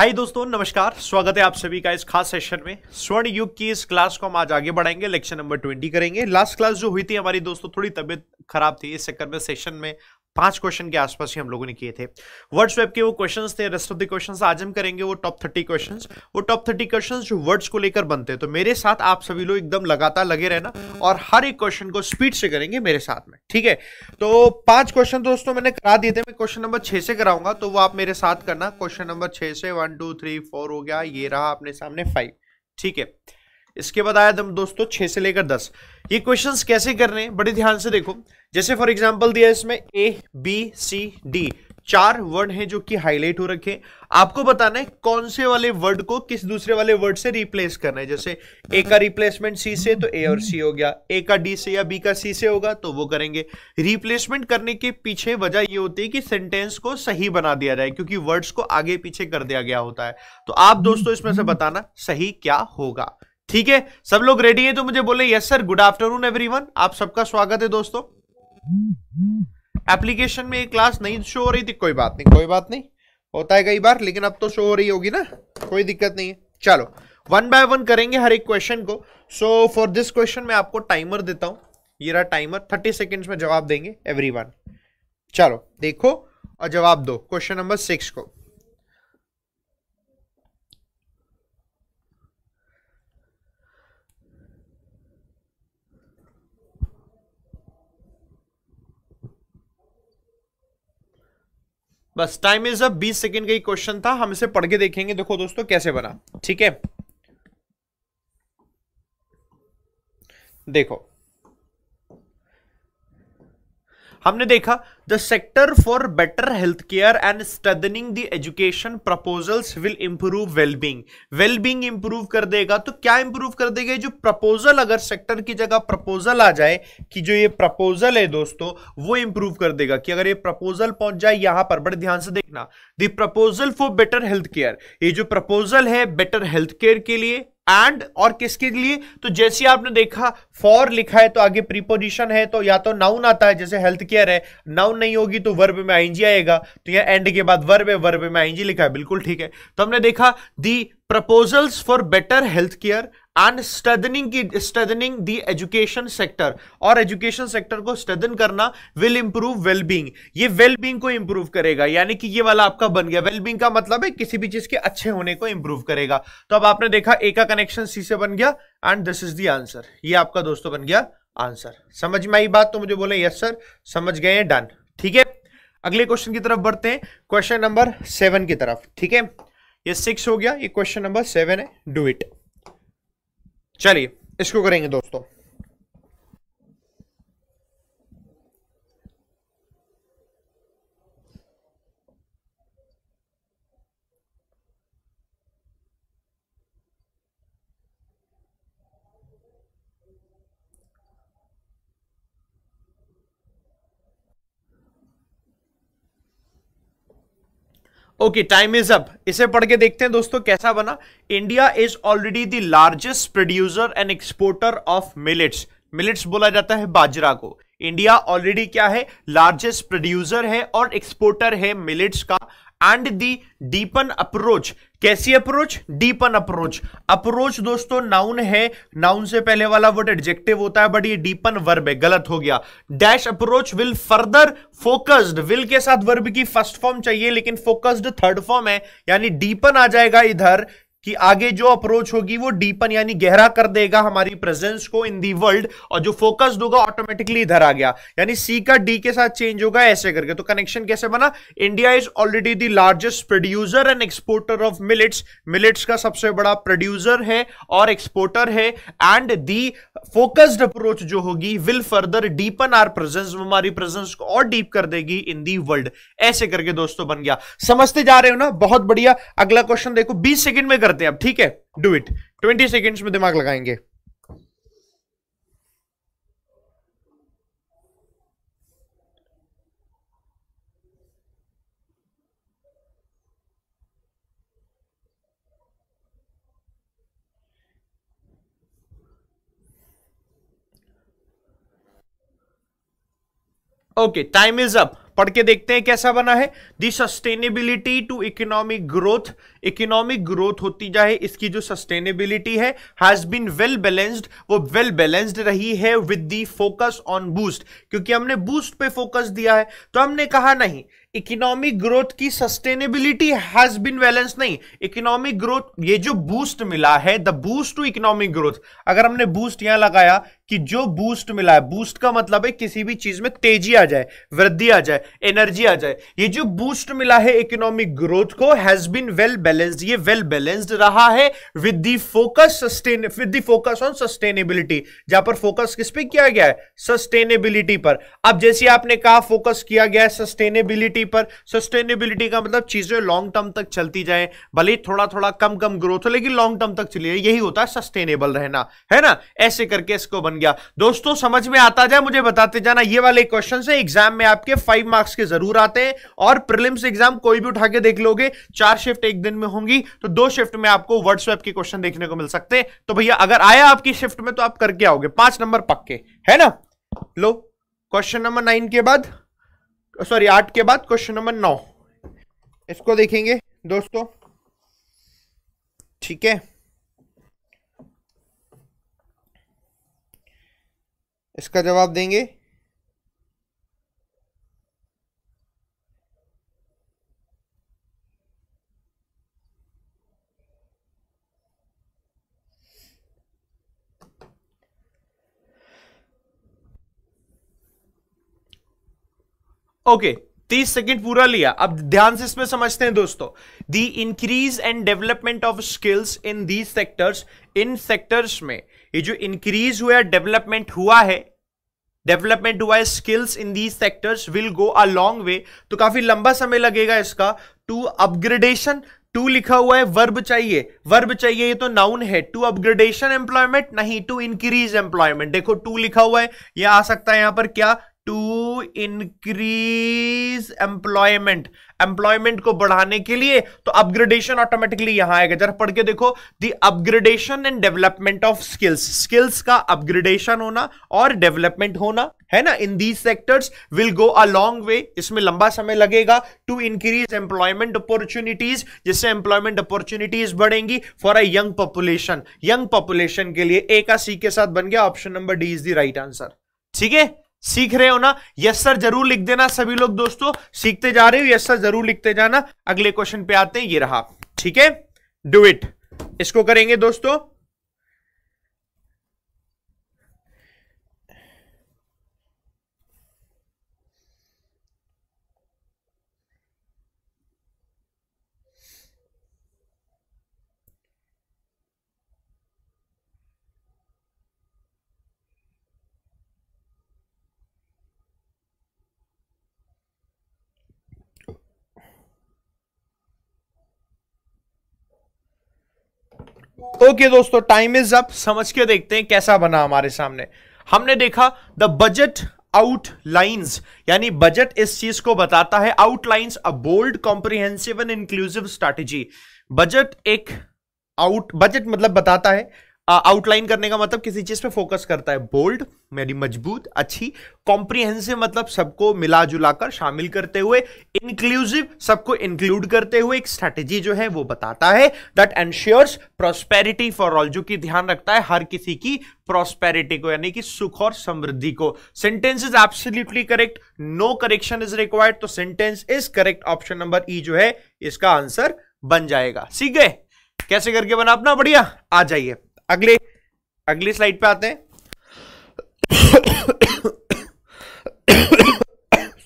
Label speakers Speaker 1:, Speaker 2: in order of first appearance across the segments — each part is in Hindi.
Speaker 1: हाय दोस्तों नमस्कार स्वागत है आप सभी का इस खास सेशन में स्वर्ण युग की इस क्लास को हम आज आगे बढ़ाएंगे लेक्चर नंबर ट्वेंटी करेंगे लास्ट क्लास जो हुई थी हमारी दोस्तों थोड़ी तबीयत खराब थी इस चक्कर में सेशन में पांच क्वेश्चन के आसपास ही हम लोगों ने किए थे वर्ड्स वेब के वो क्वेश्चन थे रेस्ट ऑफ द आज हम करेंगे वो टॉप थर्टी क्वेश्चन वो टॉप थर्टी क्वेश्चन जो वर्ड्स को लेकर बनते हैं तो मेरे साथ आप सभी लोग एकदम लगातार लगे रहना और हर एक क्वेश्चन को स्पीड से करेंगे मेरे साथ में ठीक है तो पांच क्वेश्चन दोस्तों मैंने करा दिए थे मैं क्वेश्चन नंबर छह से कराऊंगा तो वो आप मेरे साथ करना क्वेश्चन नंबर छह से वन टू थ्री फोर हो गया ये रहा अपने सामने फाइव ठीक है इसके बाद आया दोस्तों छह से लेकर दस ये क्वेश्चन कैसे कर रहे हैं बड़े ध्यान से देखो जैसे फॉर एग्जाम्पल दिया इसमें ए बी सी डी चार वर्ड हैं जो कि हाईलाइट हो रखे आपको बताना है कौन से वाले वर्ड को किस दूसरे वाले वर्ड से रिप्लेस करना है जैसे ए का रिप्लेसमेंट सी से तो ए और सी हो गया ए का डी से या बी का सी से होगा तो वो करेंगे रिप्लेसमेंट करने के पीछे वजह ये होती है कि सेंटेंस को सही बना दिया जाए क्योंकि वर्ड्स को आगे पीछे कर दिया गया होता है तो आप दोस्तों इसमें से बताना सही क्या होगा ठीक है सब लोग रेडी है तो मुझे बोले yes sir good afternoon everyone आप सबका स्वागत है दोस्तों एप्लीकेशन में क्लास नहीं शो हो रही थी कोई बात नहीं कोई बात नहीं होता है कई बार लेकिन अब तो शो हो रही होगी ना कोई दिक्कत नहीं है चलो वन बाय वन करेंगे हर एक क्वेश्चन को सो फॉर दिस क्वेश्चन मैं आपको टाइमर देता हूँ ये रहा टाइमर थर्टी सेकेंड्स में जवाब देंगे एवरीवन चलो देखो और जवाब दो क्वेश्चन नंबर सिक्स को बस टाइम इज अब 20 सेकंड का ही क्वेश्चन था हम इसे पढ़ के देखेंगे देखो दोस्तों कैसे बना ठीक है देखो हमने देखा the sector for better health care and strengthening the education proposals will improve wellbeing wellbeing improve कर देगा तो क्या इंप्रूव कर देगा जो प्रपोजल अगर सेक्टर की जगह प्रपोजल आ जाए कि जो ये प्रपोजल है दोस्तों वो इंप्रूव कर देगा कि अगर ये प्रपोजल पहुंच जाए यहां पर बड़े ध्यान से देखना the proposal for better health care ये जो प्रपोजल है बेटर हेल्थ केयर के लिए एंड और किसके लिए तो जैसे आपने देखा फॉर लिखा है तो आगे प्रीपोजिशन है तो या तो नाउन आता है जैसे हेल्थ केयर है नाउन नहीं होगी तो वर्ब में आईएनजी आएगा तो यहां एंड के बाद वर्ब है वर्ब में आईएनजी लिखा है बिल्कुल ठीक है तो हमने देखा the proposals for better health care and strengthening की स्टर्दनिंग दी एजुकेशन सेक्टर और एजुकेशन सेक्टर को स्टडन करना विल इंप्रूव वेलबींग ये वेलबींग को इंप्रूव करेगा यानी कि ये वाला आपका बन गया वेलबींग का मतलब है किसी भी चीज के अच्छे होने को इंप्रूव करेगा तो अब आपने देखा ए का कनेक्शन सी से बन गया and this is the answer ये आपका दोस्तों बन गया आंसर समझ में आई बात तो मुझे बोले यस सर समझ गए हैं डन ठीक है अगले क्वेश्चन की तरफ बढ़ते हैं क्वेश्चन नंबर सेवन की तरफ ठीक है ये सिक्स हो गया ये क्वेश्चन नंबर सेवन है डू इट चलिए इसको करेंगे दोस्तों ओके टाइम इज अप इसे पढ़ के देखते हैं दोस्तों कैसा बना India is already the largest producer and exporter of millets millets बोला जाता है बाजरा को इंडिया ऑलरेडी क्या है लार्जेस्ट प्रोड्यूसर है और एक्सपोर्टर है मिलेट्स का एंड दी डीपन अप्रोच कैसी अप्रोच डीपन अप्रोच अप्रोच दोस्तों नाउन है नाउन से पहले वाला वर्ड एडजेक्टिव होता है बट ये डीपन वर्ब है गलत हो गया dash approach will further focused will के साथ वर्ब की फर्स्ट फॉर्म चाहिए लेकिन फोकस्ड थर्ड फॉर्म है यानी डीपन आ जाएगा इधर कि आगे जो अप्रोच होगी वो डीपन यानी गहरा कर देगा हमारी प्रेजेंस को इन दी वर्ल्ड और जो फोकस होगा ऑटोमेटिकली इधर आ गया यानी सी का डी के साथ चेंज होगा ऐसे करके तो कनेक्शन कैसे बना India is already the largest producer and exporter of millets millets का सबसे बड़ा प्रोड्यूसर है और एक्सपोर्टर है एंड दी फोकस्ड अप्रोच जो होगी will further deepen our presence हमारी प्रेजेंस को और डीप कर देगी इन दी वर्ल्ड ऐसे करके दोस्तों बन गया समझते जा रहे हो ना बहुत बढ़िया अगला क्वेश्चन देखो बीस सेकेंड में कर करते हैं अब ठीक है डू इट ट्वेंटी सेकेंड्स में दिमाग लगाएंगे ओके टाइम इज अप पढ़ के देखते हैं कैसा बना है the sustainability to economic growth economic growth होती जाए इसकी जो सस्टेनेबिलिटी है हैज बीन वेल बैलेंस्ड वो वेल बैलेंस्ड रही है with the focus on boost क्योंकि हमने बूस्ट पे फोकस दिया है तो हमने कहा नहीं इकोनॉमिक ग्रोथ की सस्टेनेबिलिटी हैज बीन बैलेंस नहीं इकोनॉमिक ग्रोथ ये जो बूस्ट मिला है the boost to economic growth अगर हमने बूस्ट यहां लगाया कि जो बूस्ट मिला है बूस्ट का मतलब है किसी भी चीज में तेजी आ जाए वृद्धि आ जाए एनर्जी आ जाए ये जो बूस्ट मिला है इकोनॉमिक ग्रोथ को हैज बीन वेल बैलेंस्ड ये वेल बैलेंस्ड रहा है with the focus sustain with the focus on sustainability जहां पर फोकस किस पे किया गया है सस्टेनेबिलिटी पर अब जैसे आपने कहा फोकस किया गया है सस्टेनेबिलिटी पर सस्टेनेबिलिटी का मतलब चीजें लॉन्ग टर्म तक चलती जाए भले थोड़ा थोड़ा कम कम ग्रोथ हो लेकिन लॉन्ग टर्म तक चली जाए यही होता है सस्टेनेबल रहना है ना ऐसे करके इसको बन गया दोस्तों समझ में आता जाए मुझे बताते जाना ये वाले क्वेश्चन से एग्जाम में आपके फाइव मार्क्स के जरूर आते हैं और प्रिलिम्स एग्जाम कोई भी उठा के देख लोगे चार शिफ्ट एक दिन में होंगी तो दो शिफ्ट में आपको व्हाट्सएप के क्वेश्चन देखने को मिल सकते हैं तो भैया अगर आया आपकी शिफ्ट में तो आप करके आओगे पांच नंबर पक्के है ना लो क्वेश्चन नंबर नाइन के बाद सॉरी आठ के बाद क्वेश्चन नंबर नौ इसको देखेंगे दोस्तों ठीक है इसका जवाब देंगे ओके okay. तीस सेकेंड पूरा लिया अब ध्यान से इसमें समझते हैं दोस्तों the increase and development of skills in these sectors in sectors में ये जो इंक्रीज हुआ डेवलपमेंट हुआ है डेवलपमेंट हुआ है skills in these sectors will go a long way तो काफी लंबा समय लगेगा इसका टू अपग्रेडेशन टू लिखा हुआ है वर्ब चाहिए वर्ब चाहिए ये तो नाउन है टू अपग्रेडेशन एम्प्लॉयमेंट नहीं टू इंक्रीज एम्प्लॉयमेंट देखो टू लिखा हुआ है ये आ सकता है यहां पर क्या टू इंक्रीज एम्प्लॉयमेंट एम्प्लॉयमेंट को बढ़ाने के लिए तो अपग्रेडेशन ऑटोमेटिकली यहां आएगा जरा पढ़ के देखो the upgradation and development of skills skills का अपग्रेडेशन होना और डेवलपमेंट होना है ना in these sectors will go a long way इसमें लंबा समय लगेगा टू इंक्रीज एम्प्लॉयमेंट अपॉर्चुनिटीज जिससे एम्प्लॉयमेंट अपॉर्चुनिटीज बढ़ेंगी for a young population young population के लिए ए का सी के साथ बन गया option number D is the right answer ठीक है सीख रहे हो ना यस सर जरूर लिख देना सभी लोग दोस्तों सीखते जा रहे हो यस सर जरूर लिखते जाना अगले क्वेश्चन पे आते हैं ये रहा ठीक है डू इट इसको करेंगे दोस्तों तो ओके दोस्तों टाइम इज अप समझ के देखते हैं कैसा बना हमारे सामने हमने देखा द बजट आउट लाइन्स यानी बजट इस चीज को बताता है outlines a bold comprehensive and inclusive strategy budget एक आउट बजट मतलब बताता है आउटलाइन करने का मतलब किसी चीज पे फोकस करता है बोल्ड मेरी मजबूत अच्छी कॉम्प्रिहेंसिव मतलब सबको मिला जुलाकर शामिल करते हुए इंक्लूसिव सबको इंक्लूड करते हुए एक स्ट्रेटेजी जो है वो बताता है that ensures prosperity for all जो कि ध्यान रखता है हर किसी की प्रोस्पेरिटी को यानी कि सुख और समृद्धि को sentence is absolutely correct no correction is required तो sentence is correct option number E जो है इसका आंसर बन जाएगा सीख गए कैसे करके बना अपना बढ़िया आ जाइए अगले अगली स्लाइड पे आते हैं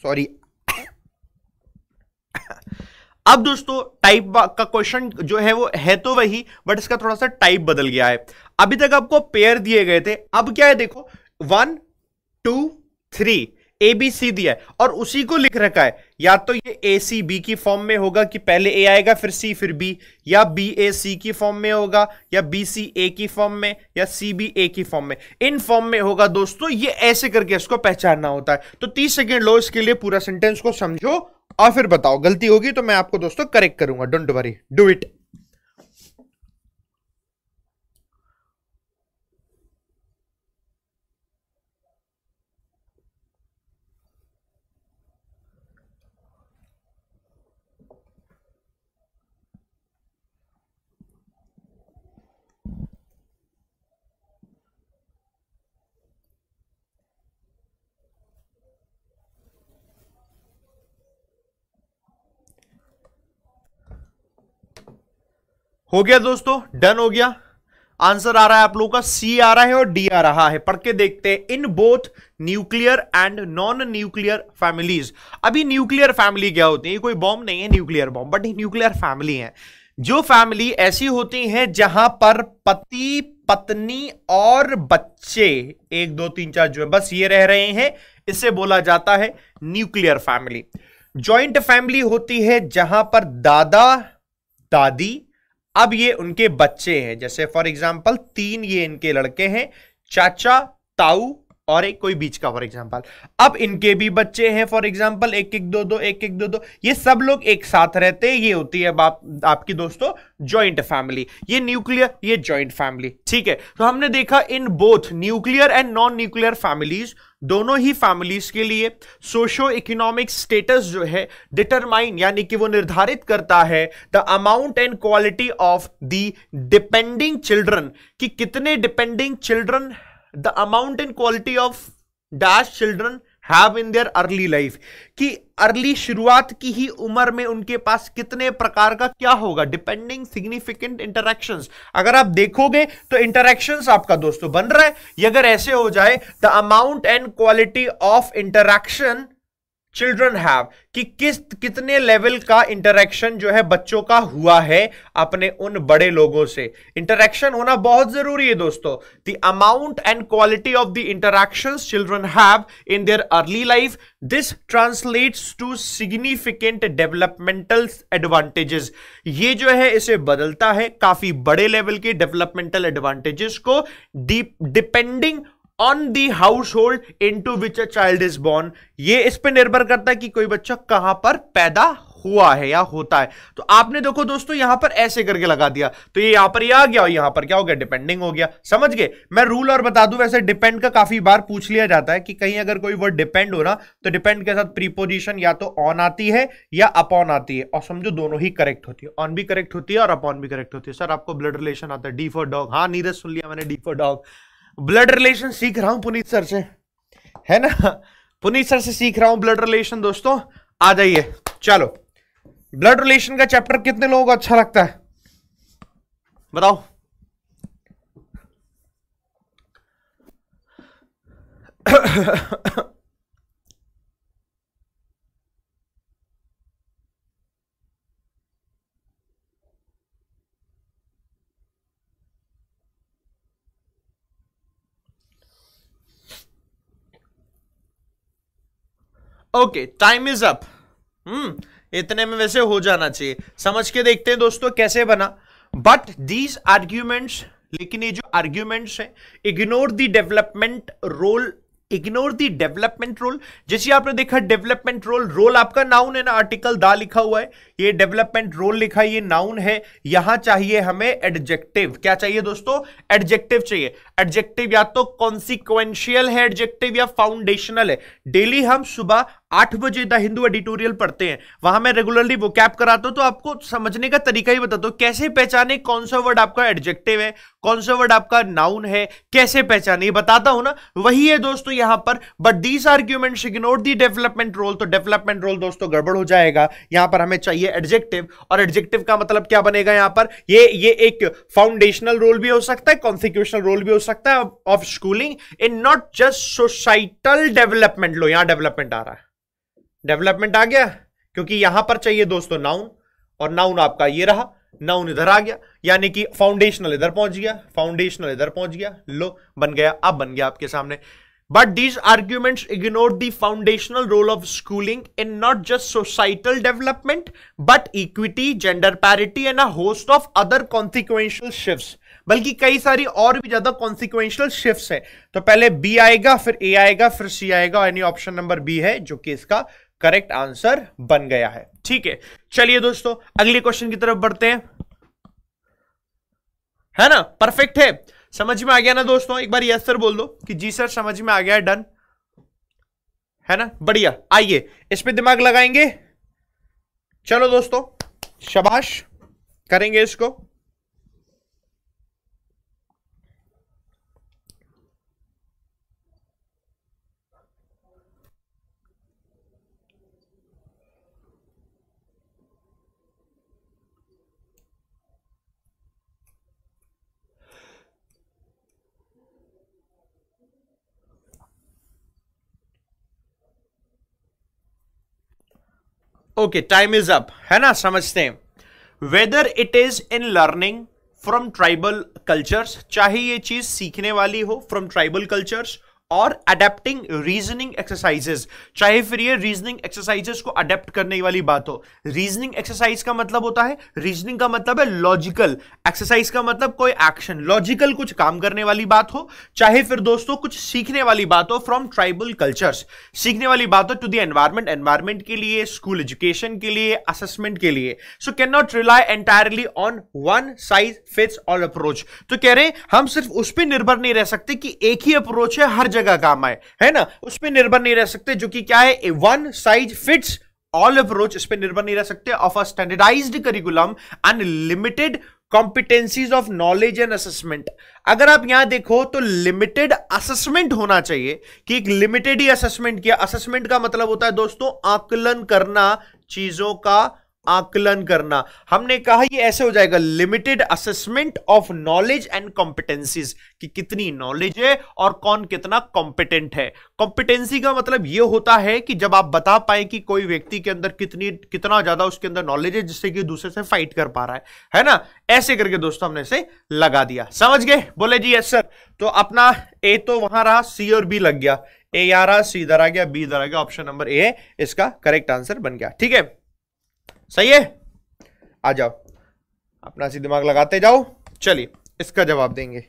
Speaker 1: सॉरी अब दोस्तों टाइप का क्वेश्चन जो है वो है तो वही बट इसका थोड़ा सा टाइप बदल गया है अभी तक आपको पेयर दिए गए थे अब क्या है देखो one two three A B C दिया है और उसी को लिख रखा है या तो ये ए सी बी की फॉर्म में होगा कि पहले ए आएगा फिर सी फिर बी या बी ए सी की फॉर्म में होगा या बी सी ए की फॉर्म में या सी बी ए की फॉर्म में इन फॉर्म में होगा दोस्तों ये ऐसे करके इसको पहचानना होता है तो तीस सेकेंड लो इसके लिए पूरा सेंटेंस को समझो और फिर बताओ गलती होगी तो मैं आपको दोस्तों करेक्ट करूंगा डोंट वरी डू इट हो गया दोस्तों डन हो गया आंसर आ रहा है आप लोगों का सी आ रहा है और डी आ रहा है पढ़ के देखते हैं in both nuclear and non nuclear families अभी न्यूक्लियर फैमिली क्या होती है कोई बॉम्ब नहीं है nuclear bomb but nuclear family है जो फैमिली ऐसी होती है जहां पर पति पत्नी और बच्चे एक दो तीन चार जो है बस ये रह रहे हैं इसे बोला जाता है न्यूक्लियर फैमिली ज्वाइंट फैमिली होती है जहां पर दादा दादी अब ये उनके बच्चे हैं जैसे फॉर एग्जाम्पल तीन ये इनके लड़के हैं चाचा ताऊ और एक कोई बीच का फॉर एग्जाम्पल अब इनके भी बच्चे हैं फॉर एग्जाम्पल एक एक दो दो एक एक दो दो ये सब लोग एक साथ रहते हैं ये होती है बाप आपकी दोस्तों जॉइंट फैमिली ये न्यूक्लियर ये जॉइंट फैमिली ठीक है तो हमने देखा in both nuclear and non nuclear families दोनों ही फैमिलीज के लिए सोशो इकोनॉमिक स्टेटस जो है डिटरमाइन यानी कि वो निर्धारित करता है the amount and quality of the depending children कि कितने depending children the amount and quality of dash children have in their early life कि अर्ली शुरुआत की ही उम्र में उनके पास कितने प्रकार का क्या होगा डिपेंडिंग सिग्निफिकेंट इंटरेक्शन अगर आप देखोगे तो इंटरेक्शन आपका दोस्तों बन रहा है अगर ऐसे हो जाए the amount and quality of interaction children have कि किस कितने लेवल का इंटरेक्शन जो है बच्चों का हुआ है अपने उन बड़े लोगों से इंटरेक्शन होना बहुत जरूरी है दोस्तों the amount and quality of the interaction children have in their early life this translates to significant developmental advantages ये जो है इसे बदलता है काफी बड़े लेवल के डेवलपमेंटल एडवांटेजेस को depending on the household into which a child is born ये इस पर निर्भर करता है कि कोई बच्चा कहां पर पैदा हुआ है या होता है तो आपने देखो दोस्तों यहां पर ऐसे करके लगा दिया तो ये यहां पर ये आ गया और यहां पर क्या हो गया डिपेंडिंग हो गया समझ गए मैं रूल और बता दूं वैसे डिपेंड का काफी बार पूछ लिया जाता है कि कहीं अगर कोई वर्ड डिपेंड हो ना तो डिपेंड के साथ प्रीपोजिशन या तो ऑन आती है या अपॉन आती है और समझो दोनों ही करेक्ट होती है ऑन भी करेक्ट होती है और अपॉन भी करेक्ट होती है सर आपको ब्लड रिलेशन आता है डी फॉर डॉग हाँ नीरज सुन लिया मैंने D for dog blood relation सीख रहा हूं पुनीत सर से है ना पुनीत सर से सीख रहा हूं ब्लड रिलेशन दोस्तों आ जाइए चलो ब्लड रिलेशन का चैप्टर कितने लोगों को अच्छा लगता है बताओ okay time is up hmm इतने में वैसे हो जाना चाहिए समझ के देखते हैं दोस्तों कैसे बना बट दीज आर्ग्यूमेंट्स लेकिन ये जो आर्ग्यूमेंट्स हैं ignore the development role ignore the development role जैसे आपने देखा डेवलपमेंट रोल रोल आपका नाउन है ना आर्टिकल दा लिखा हुआ है ये डेवलपमेंट रोल लिखा है ये नाउन है यहां चाहिए हमें एडजेक्टिव क्या चाहिए दोस्तों एडजेक्टिव चाहिए एडजेक्टिव या तो कॉन्सिक्वेंशियल है एडजेक्टिव या फाउंडेशनल है डेली हम सुबह आठ बजे द हिंदू एडिटोरियल पढ़ते हैं वहां मैं रेगुलरली वो कैप कराता हूं तो आपको समझने का तरीका ही बताता हूं कैसे पहचाने कौन सा वर्ड आपका एडजेक्टिव है कौन सा वर्ड आपका नाउन है कैसे पहचाने बताता हूं ना वही है दोस्तों यहां पर but these argument ignore the development role तो डेवलपमेंट रोल दोस्तों गड़बड़ हो जाएगा यहां पर हमें चाहिए एडजेक्टिव और एडजेक्टिव का मतलब क्या बनेगा यहां पर ये ये एक फाउंडेशनल रोल भी हो सकता है कॉन्स्टिट्यूशनल रोल भी हो सकता है of schooling in not just societal development लो यहां डेवलपमेंट आ रहा है डेवलपमेंट आ गया क्योंकि यहां पर चाहिए दोस्तों नाउन और नाउन आपका ये रहा नाउन इधर आ गया यानी कि फाउंडेशनल इधर पहुंच गया फाउंडेशनल इधर पहुंच गया लो बन गया अब बन गया आपके सामने but these argument ignore the foundational role of schooling in not just societal development but equity gender parity and a host of other consequential shift बल्कि कई सारी और भी ज्यादा कॉन्सिक्वेंशियल शिफ्ट है तो पहले बी आएगा फिर ए आएगा फिर सी आएगा यानी ऑप्शन नंबर बी है जो कि इसका करेक्ट आंसर बन गया है ठीक है चलिए दोस्तों अगले क्वेश्चन की तरफ बढ़ते हैं है ना परफेक्ट है समझ में आ गया ना दोस्तों एक बार यस सर बोल दो कि जी सर समझ में आ गया डन है ना बढ़िया आइए इस पे दिमाग लगाएंगे चलो दोस्तों शबाश करेंगे इसको ओके टाइम इज अप है ना समझते हैं whether it is in learning from tribal cultures चाहे ये चीज सीखने वाली हो फ्रॉम ट्राइबल कल्चर्स और अडेप्टिंग रीजनिंग एक्सरसाइजेस चाहे फिर ये रीजनिंग एक्सरसाइजेस को अडेप्ट करने वाली बात हो रीजनिंग एक्सरसाइज का मतलब होता है रीजनिंग का मतलब है लॉजिकल एक्सरसाइज का मतलब कोई एक्शन लॉजिकल कुछ काम करने वाली बात हो चाहे फिर दोस्तों कुछ सीखने वाली बात हो फ्रॉम ट्राइबल कल्चर्स सीखने वाली बात हो टू दी एनवायरमेंट एनवायरमेंट के लिए स्कूल एजुकेशन के लिए असेसमेंट के लिए so cannot rely entirely on one size fits all approach तो कह रहे हैं हम सिर्फ उस पर निर्भर नहीं रह सकते कि एक ही अप्रोच है हर जगह जगह काम आए है ना उस पर निर्भर नहीं रह सकते जो कि क्या है a one size fits all approach इस पर निर्भर नहीं रह सकते of a standardize curriculum unlimited competencies of knowledge and assessment अगर आप यहां देखो तो लिमिटेड असेसमेंट होना चाहिए कि एक लिमिटेड ही असेसमेंट किया असेसमेंट का मतलब होता है दोस्तों आकलन करना चीजों का आकलन करना हमने कहा ये ऐसे हो जाएगा limited assessment of knowledge and competencies कि कितनी नॉलेज है और कौन कितना कॉम्पिटेंट है कॉम्पिटेंसी का मतलब ये होता है कि जब आप बता पाए कि कोई व्यक्ति के अंदर कितनी कितना ज्यादा उसके अंदर नॉलेज है जिससे कि दूसरे से फाइट कर पा रहा है है ना ऐसे करके दोस्तों हमने इसे लगा दिया समझ गए बोले जी यस सर तो अपना ए तो वहां रहा सी और बी लग गया ए आ रहा सी इधर आ गया बी इधर आ गया ऑप्शन नंबर ए है इसका करेक्ट आंसर बन गया ठीक है सही है आ जाओ अपना सी दिमाग लगाते जाओ चलिए इसका जवाब देंगे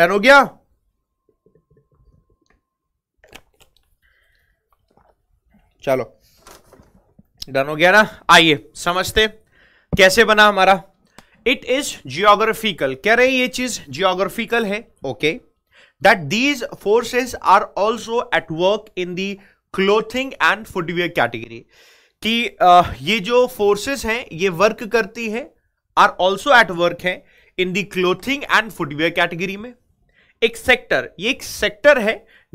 Speaker 1: डन हो गया चलो डन हो गया ना आइए समझते कैसे बना हमारा इट इज जियोग्राफिकल कह रहे ये चीज जियोग्राफिकल है okay that these forces are also at work in the clothing and footwear category कि ये जो फोर्सेस हैं ये वर्क करती है आर ऑल्सो एट वर्क है in the clothing and footwear category में एक सेक्टर ये एक सेक्टर है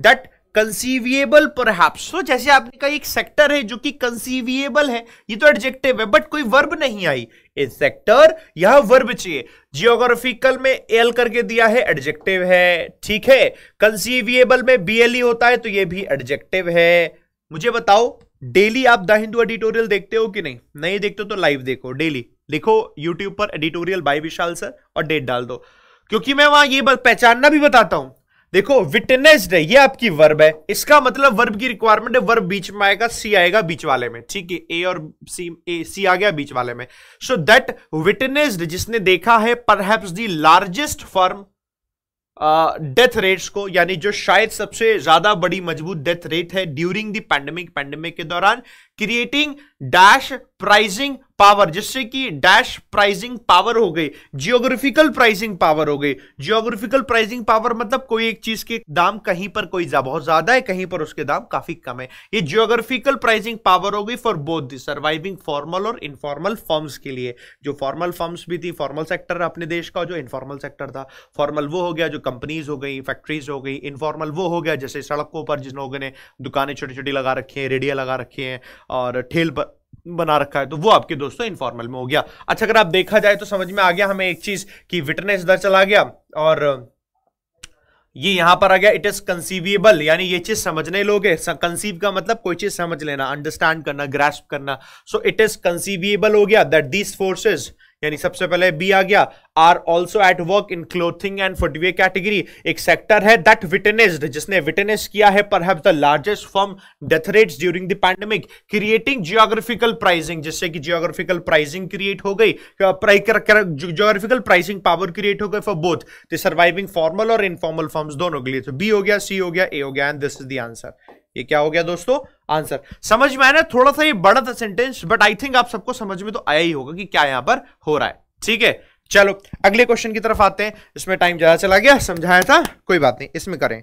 Speaker 1: दट कंसीवियबल पर तो जैसे आपने कहा एक सेक्टर है जो कि कंसीवियबल है ये तो एडजेक्टिव है बट कोई वर्ब नहीं आई ए सेक्टर यह वर्ब चाहिए जियोग्राफिकल में एल करके दिया है एडजेक्टिव है ठीक है कंसीवियबल में बीएलई e होता है तो ये भी एडजेक्टिव है मुझे बताओ डेली आप द हिंदू एडिटोरियल देखते हो कि नहीं नहीं देखते हो तो लाइव देखो डेली लिखो यूट्यूब पर एडिटोरियल बाई विशाल सर और डेट डाल दो क्योंकि मैं वहां ये पहचानना भी बताता हूं देखो विटनेस्ड है ये आपकी वर्ब है इसका मतलब वर्ब की रिक्वायरमेंट है वर्ब बीच में आएगा सी आएगा बीच वाले में ठीक है ए और सी ए सी आ गया बीच वाले में सो दैट विटनेस्ड जिसने देखा है perhaps the largest form death rates को यानी जो शायद सबसे ज्यादा बड़ी मजबूत डेथ रेट है ड्यूरिंग दी पैंडेमिक पैंडेमिक के दौरान क्रिएटिंग डैश प्राइजिंग पावर जिससे कि डैश प्राइजिंग पावर हो गई जियोग्राफिकल प्राइजिंग पावर हो गई जियोग्राफिकल प्राइजिंग पावर मतलब कोई एक चीज के दाम कहीं पर कोई बहुत ज्यादा है कहीं पर उसके दाम काफी कम है ये जियोग्राफिकल प्राइजिंग पावर हो गई for both the surviving formal और इनफॉर्मल फॉर्म्स के लिए जो फॉर्मल फॉर्म्स भी थी फॉर्मल सेक्टर अपने देश का जो इनफॉर्मल सेक्टर था फॉर्मल वो हो गया जो कंपनीज हो गई फैक्ट्रीज हो गई इनफॉर्मल वो हो गया जैसे सड़कों पर जिन लोगों ने दुकानें छोटी छोटी लगा रखी है रेडिया लगा रखी हैं और ठेल पर बना रखा है तो वो आपके दोस्तों इनफॉर्मल में हो गया अच्छा अगर आप देखा जाए तो समझ में आ गया हमें एक चीज कि विटनेस दर चला गया और ये यहां पर आ गया इट इज कंसीविएबल यानी ये चीज समझने लोगे कंसीव का मतलब कोई चीज समझ लेना अंडरस्टैंड करना ग्रेस्प करना सो इट इज कंसीविएबल हो गया दैट दीज फोर्सेज यानी सबसे पहले बी आ गया are also at work in clothing and footwear category एक सेक्टर है दैट विटनेस्ड जिसने विटनेस किया है पर the largest form death rates during the pandemic creating geographical pricing जिससे कि जियोग्राफिकल प्राइसिंग क्रिएट हो गई जियोग्राफिकल प्राइसिंग पावर क्रिएट हो गई for both the surviving formal और इनफॉर्मल फॉर्म्स दोनों के लिए तो बी हो गया सी हो गया ए हो गया and this is the answer ये क्या हो गया दोस्तों आंसर समझ में आया ना थोड़ा सा ये बड़ा था सेंटेंस बट आई थिंक आप सबको समझ में तो आया ही होगा कि क्या यहां पर हो रहा है ठीक है चलो अगले क्वेश्चन की तरफ आते हैं इसमें टाइम ज्यादा चला गया समझाया था कोई बात नहीं इसमें करें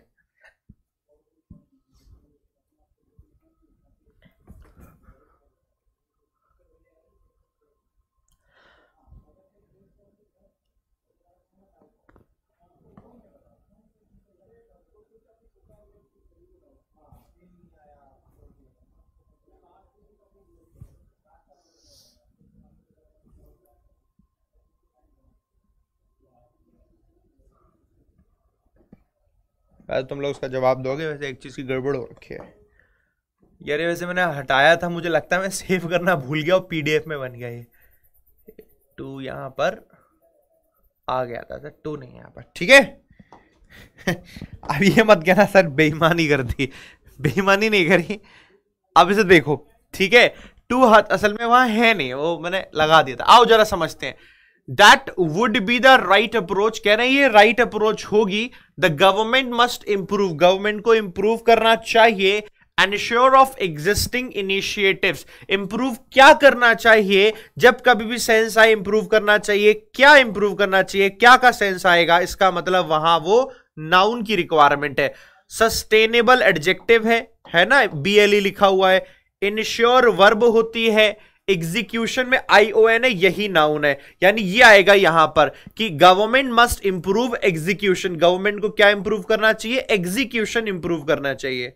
Speaker 1: वैसे तुम लोग उसका जवाब दोगे वैसे एक चीज़ की गड़बड़ हो रखी है यार वैसे मैंने हटाया था मुझे लगता है मैं सेव करना भूल गया और पीडीएफ में बन गया ये टू यहाँ पर आ गया था सर टू नहीं यहाँ पर ठीक है अब ये मत कहना सर बेईमानी कर दी बेईमानी नहीं करी अब इसे देखो ठीक है टू हाथ असल में वहाँ है नहीं वो मैंने लगा दिया था आओ जरा समझते हैं that would be the right approach कह रहे हैं ये राइट अप्रोच होगी the government must improve government को इंप्रूव करना चाहिए ensure of existing initiative improve क्या करना चाहिए जब कभी भी सेंस आए इंप्रूव करना चाहिए क्या इंप्रूव करना चाहिए क्या का सेंस आएगा इसका मतलब वहां वो नाउन की रिक्वायरमेंट है सस्टेनेबल एडजेक्टिव है है ना बीएलई e लिखा हुआ है इंश्योर वर्ब होती है एग्जीक्यूशन में आईओएन है यही नाउन है यानी ये आएगा यहां पर कि government must improve execution government को क्या इंप्रूव करना चाहिए एग्जीक्यूशन इंप्रूव करना चाहिए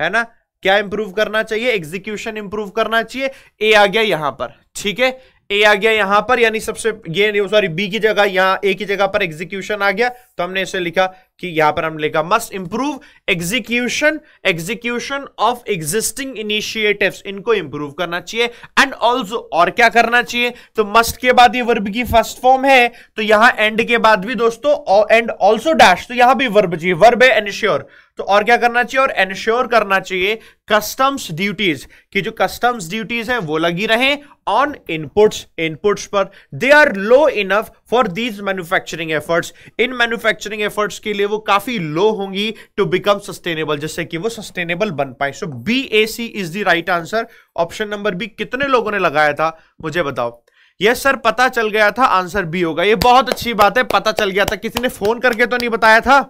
Speaker 1: है ना क्या इंप्रूव करना चाहिए एग्जीक्यूशन इंप्रूव करना चाहिए ए आ गया यहां पर ठीक है ए आ गया यहां पर यानी सबसे ये सॉरी बी की जगह यहां ए की जगह पर एग्जीक्यूशन आ गया तो हमने इसे लिखा कि यहां पर हम लिखा must improve execution execution of existing initiatives इनको इंप्रूव करना चाहिए एंड ऑल्सो और क्या करना चाहिए तो मस्ट के बाद ये वर्ब की फर्स्ट फॉर्म है तो यहां एंड के बाद भी दोस्तों एंड ऑल्सो डैश तो यहां भी वर्ब चाहिए वर्ब है एनश्योर तो और क्या करना चाहिए और एनश्योर करना चाहिए कस्टम्स ड्यूटीज की जो कस्टम्स ड्यूटीज है वो लगी रहे ऑन इनपुट्स इनपुट्स पर they are low enough for these manufacturing efforts इन मैन्युफैक्चरिंग एफर्ट्स के लिए वो काफी लो होंगी टू बिकम सस्टेनेबल जैसे कि वो सस्टेनेबल बन पाए so B A C is the right answer option number B कितने लोगों ने लगाया था मुझे बताओ यस yes, सर पता चल गया था आंसर बी होगा ये बहुत अच्छी बात है पता चल गया था किसी ने फोन करके तो नहीं बताया था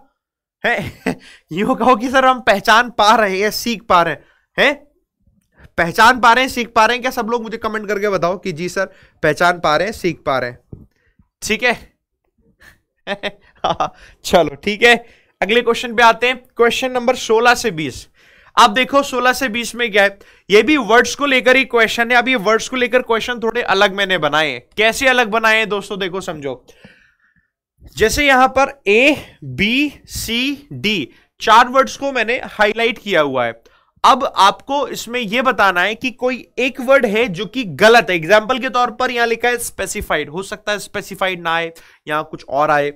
Speaker 1: है यूं कहो कि सर हम पहचान पा रहे हैं सीख पा रहे हैं है? पहचान पा रहे हैं सीख पा रहे हैं क्या सब लोग मुझे कमेंट करके बताओ कि जी सर पहचान पा रहे हैं सीख पा रहे हैं ठीक है हाँ, हाँ, चलो ठीक है अगले क्वेश्चन पे आते हैं क्वेश्चन नंबर 16 से 20 आप देखो 16 से 20 में क्या है ये भी वर्ड्स को लेकर ही क्वेश्चन है अब ये वर्ड्स को लेकर क्वेश्चन थोड़े अलग मैंने बनाए कैसे अलग बनाए हैं दोस्तों देखो समझो जैसे यहां पर ए बी सी डी चार वर्ड्स को मैंने हाईलाइट किया हुआ है अब आपको इसमें यह बताना है कि कोई एक वर्ड है जो कि गलत है एग्जाम्पल के तौर पर यहां लिखा है स्पेसिफाइड हो सकता है स्पेसिफाइड ना आए यहां कुछ और आए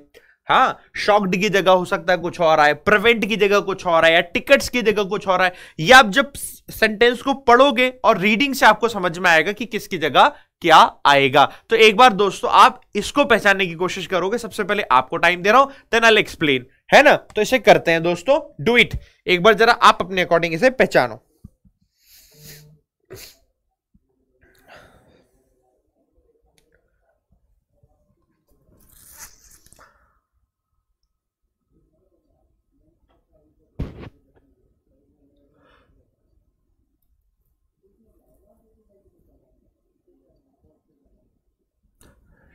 Speaker 1: हाँ शॉक्ड की जगह हो सकता है कुछ और आए प्रिवेंट की जगह कुछ और आए या टिकट्स की जगह कुछ और आए या आप जब सेंटेंस को पढ़ोगे और रीडिंग से आपको समझ में आएगा कि किसकी जगह क्या आएगा तो एक बार दोस्तों आप इसको पहचानने की कोशिश करोगे सबसे पहले आपको टाइम दे रहा हूं देन आई एक्सप्लेन है ना तो इसे करते हैं दोस्तों डू इट एक बार जरा आप अपने अकॉर्डिंग इसे पहचानो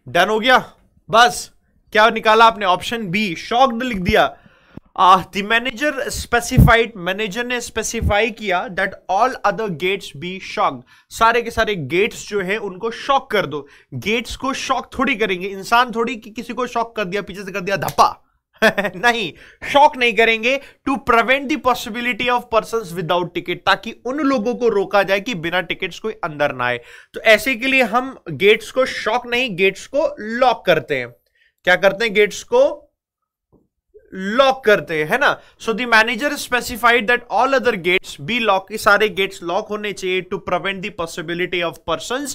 Speaker 1: डन हो गया बस क्या निकाला आपने ऑप्शन बी शॉक्ड लिख दिया मैनेजर स्पेसिफाइड मैनेजर ने स्पेसिफाई किया that all other gates be shock सारे के सारे गेट्स जो है उनको शॉक कर दो गेट्स को शॉक थोड़ी करेंगे इंसान थोड़ी कि किसी को शॉक कर दिया पीछे से कर दिया धप्पा नहीं शॉक नहीं करेंगे to prevent the possibility of person without ticket ताकि उन लोगों को रोका जाए कि बिना टिकट्स कोई अंदर ना आए तो ऐसे के लिए हम गेट्स को शॉक नहीं गेट्स को लॉक करते हैं क्या करते हैं गेट्स को लॉक करते हैं है ना so the manager specified that all other gates be lock सारे गेट्स लॉक होने चाहिए to prevent the possibility of person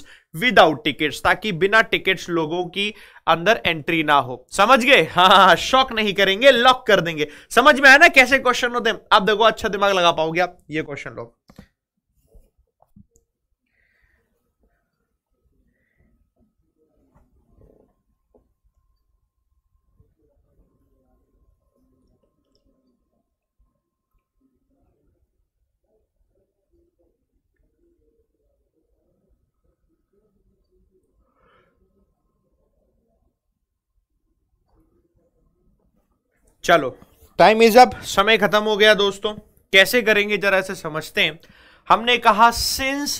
Speaker 1: without tickets ताकि बिना टिकट्स लोगों की अंदर एंट्री ना हो समझ गए हाँ शॉक हाँ, हाँ, नहीं करेंगे लॉक कर देंगे समझ में आया ना कैसे क्वेश्चन होते हैं आप देखो अच्छा दिमाग लगा पाओगे आप ये क्वेश्चन लोग चलो टाइम इज अप समय खत्म हो गया दोस्तों कैसे करेंगे जरा से समझते हैं हमने कहा since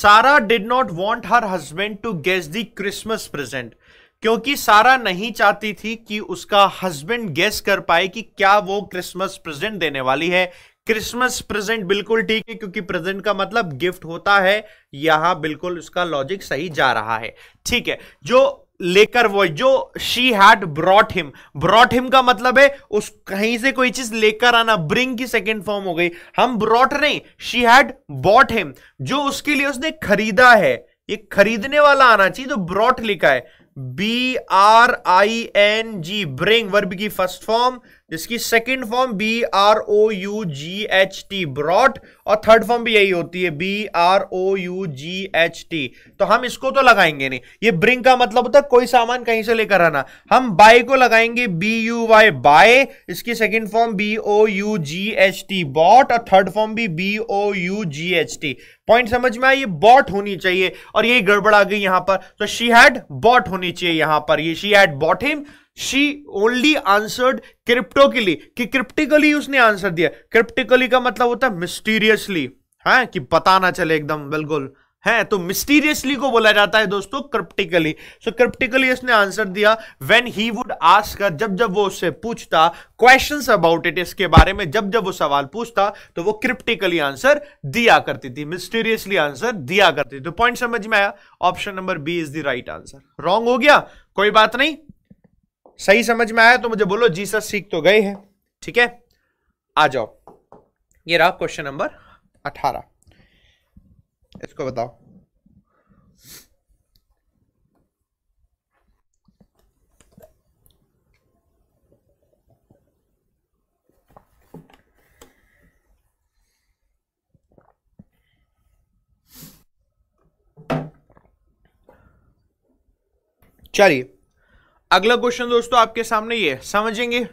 Speaker 1: Sarah did not want her husband to guess the Christmas present क्योंकि सारा नहीं चाहती थी कि उसका हस्बैंड गेस कर पाए कि क्या वो क्रिसमस प्रेजेंट देने वाली है क्रिसमस प्रेजेंट बिल्कुल ठीक है क्योंकि प्रेजेंट का मतलब गिफ्ट होता है यहां बिल्कुल उसका लॉजिक सही जा रहा है ठीक है जो लेकर वो जो she had brought him brought him का मतलब है उस कहीं से कोई चीज लेकर आना ब्रिंग की सेकेंड फॉर्म हो गई हम ब्रॉट नहीं शी हैड बॉट हिम जो उसके लिए उसने खरीदा है ये खरीदने वाला आना चाहिए तो ब्रॉट लिखा है B R I N G bring verb की फर्स्ट फॉर्म इसकी second form B R O U G H T brought और थर्ड फॉर्म भी यही होती है B R O U G H T तो हम इसको तो लगाएंगे नहीं ये ब्रिंग का मतलब होता है कोई सामान कहीं से लेकर आना हम बाय को लगाएंगे बी यू वाई बाय इसकी second form B O U G H T bought और थर्ड फॉर्म भी B O U G H T point समझ में आई ये बॉट होनी चाहिए और यही गड़बड़ आ गई यहां पर तो शी हैड बॉट होनी चाहिए यहां पर ये she had bought him she only answered लिए कि क्रिप्टिकली उसने आंसर दिया क्रिप्टिकली का मतलब होता है मिस्टीरियसली है हाँ, कि पता ना चले एकदम बिल्कुल है हाँ, तो मिस्टीरियसली को बोला जाता है दोस्तों क्रिप्टिकली सो क्रिप्टिकली इसने आंसर दिया व्हेन ही वुड आस्क जब जब वो उससे पूछता क्वेश्चंस अबाउट इट इसके बारे में जब जब वो सवाल पूछता तो वो क्रिप्टिकली आंसर दिया करती थी मिस्टीरियसली आंसर दिया करती थी तो पॉइंट समझ में आया option number B is the right answer wrong हो गया कोई बात नहीं सही समझ में आया तो मुझे बोलो जीसस सीख तो गए हैं ठीक है आ जाओ ये रहा क्वेश्चन नंबर अठारह इसको बताओ चलिए अगला क्वेश्चन दोस्तों आपके सामने ये समझेंगे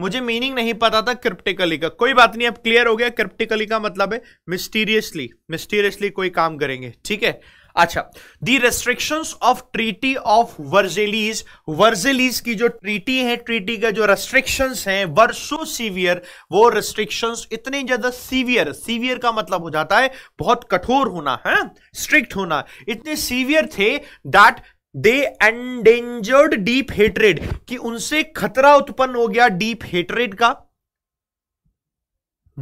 Speaker 1: मुझे मीनिंग नहीं पता था क्रिप्टिकली का कोई बात नहीं अब क्लियर हो गया क्रिप्टिकली का मतलब है मिस्टीरियसली मिस्टीरियसली कोई काम करेंगे ठीक है अच्छा the restriction of treaty of Versailles Versailles की जो ट्रीटी है ट्रीटी का जो रेस्ट्रिक्शन है वर्सो सीवियर वो रेस्ट्रिक्शन इतने ज्यादा सीवियर सीवियर का मतलब हो जाता है बहुत कठोर होना है स्ट्रिक्ट होना इतने सीवियर थे that they endangered deep hatred कि उनसे खतरा उत्पन्न हो गया डीप हेटरेड का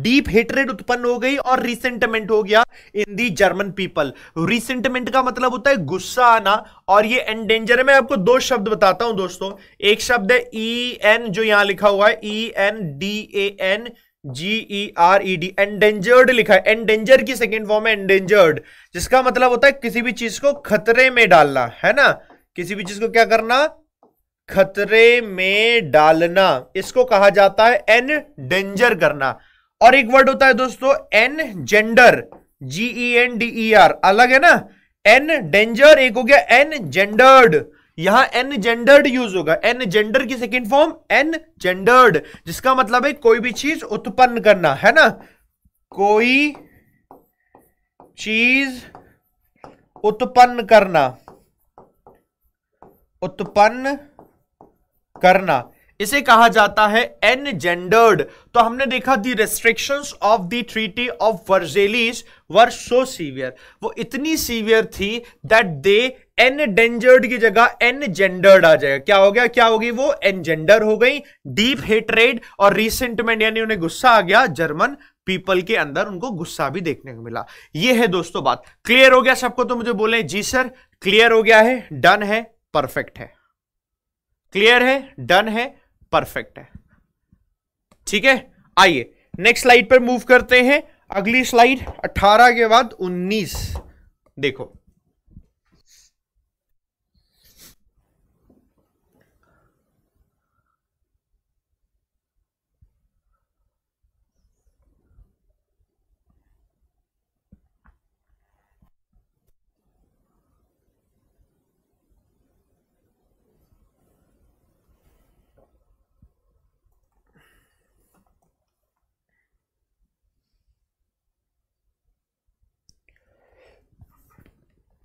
Speaker 1: डीप हेटरेड उत्पन्न हो गई और रिसेंटमेंट हो गया in the German people resentment का मतलब होता है गुस्सा आना और ये एंडेंजर है मैं आपको दो शब्द बताता हूं दोस्तों एक शब्द है ई e एन जो यहां लिखा हुआ है E N D A N G E R E D endangered लिखा है एंडेंजर की सेकेंड फॉर्म है एंडेंजर्ड जिसका मतलब होता है किसी भी चीज को खतरे में डालना है ना किसी भी चीज को क्या करना खतरे में डालना इसको कहा जाता है एन डेंजर करना और एक वर्ड होता है दोस्तों engender G E N D E R अलग है ना एन डेंजर एक हो गया एन जेंडर्ड यहां एन जेंडर्ड यूज होगा एन जेंडर की सेकेंड फॉर्म एन जेंडर्ड जिसका मतलब है कोई भी चीज उत्पन्न करना है ना कोई चीज उत्पन्न करना उत्पन्न करना इसे कहा जाता है एन जेंडर्ड तो हमने देखा the restriction of the treaty of Versailles were so severe वो इतनी सीवियर थी दैट दे एनडेंजर्ड की जगह एनजेंडर्ड आ जाएगा क्या हो गया क्या होगी वो एनजेंडर हो गई डीप हेटरेड और रिसेंट में यानी उन्हें गुस्सा आ गया जर्मन पीपल के अंदर उनको गुस्सा भी देखने को मिला ये है दोस्तों बात क्लियर हो गया सबको तो मुझे बोले जी सर क्लियर हो गया है डन है परफेक्ट है क्लियर है डन है परफेक्ट है ठीक है आइए नेक्स्ट स्लाइड पर मूव करते हैं अगली स्लाइड 18 के बाद 19 देखो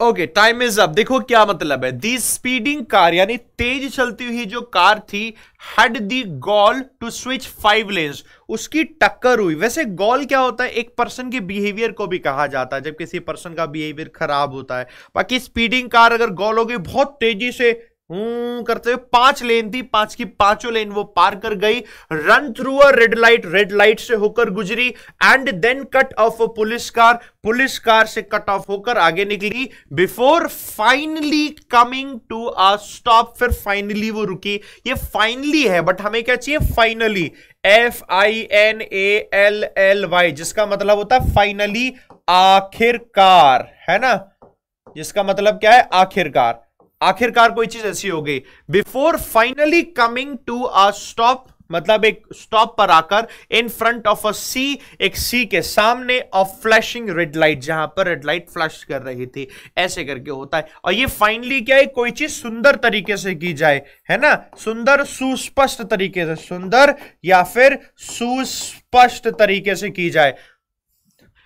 Speaker 1: ओके टाइम इज अप देखो क्या मतलब है दी स्पीडिंग कार यानी तेज चलती हुई जो कार थी had the gall to switch five lanes उसकी टक्कर हुई वैसे गॉल क्या होता है एक पर्सन के बिहेवियर को भी कहा जाता है जब किसी पर्सन का बिहेवियर खराब होता है बाकी स्पीडिंग कार अगर गॉल हो गई बहुत तेजी से हम्म, करते हुए पांच लेन थी पांच की पांचों लेन वो पार कर गई run through a red light red light से होकर गुजरी and then cut off a police car police car से कट ऑफ होकर आगे निकली before finally coming to a stop फिर फाइनली वो रुकी ये फाइनली है बट हमें क्या चाहिए finally F I N A L L Y जिसका मतलब होता है फाइनली आखिरकार है ना जिसका मतलब क्या है आखिरकार आखिरकार कोई चीज ऐसी हो गई before finally coming to a stop मतलब एक स्टॉप पर आकर इन फ्रंट ऑफ अ सी एक सी के सामने ऑफ फ्लैशिंग रेड लाइट जहां पर रेड लाइट फ्लैश कर रही थी ऐसे करके होता है और ये फाइनली क्या है कोई चीज सुंदर तरीके से की जाए है ना सुंदर सुस्पष्ट तरीके से सुंदर या फिर सुस्पष्ट तरीके से की जाए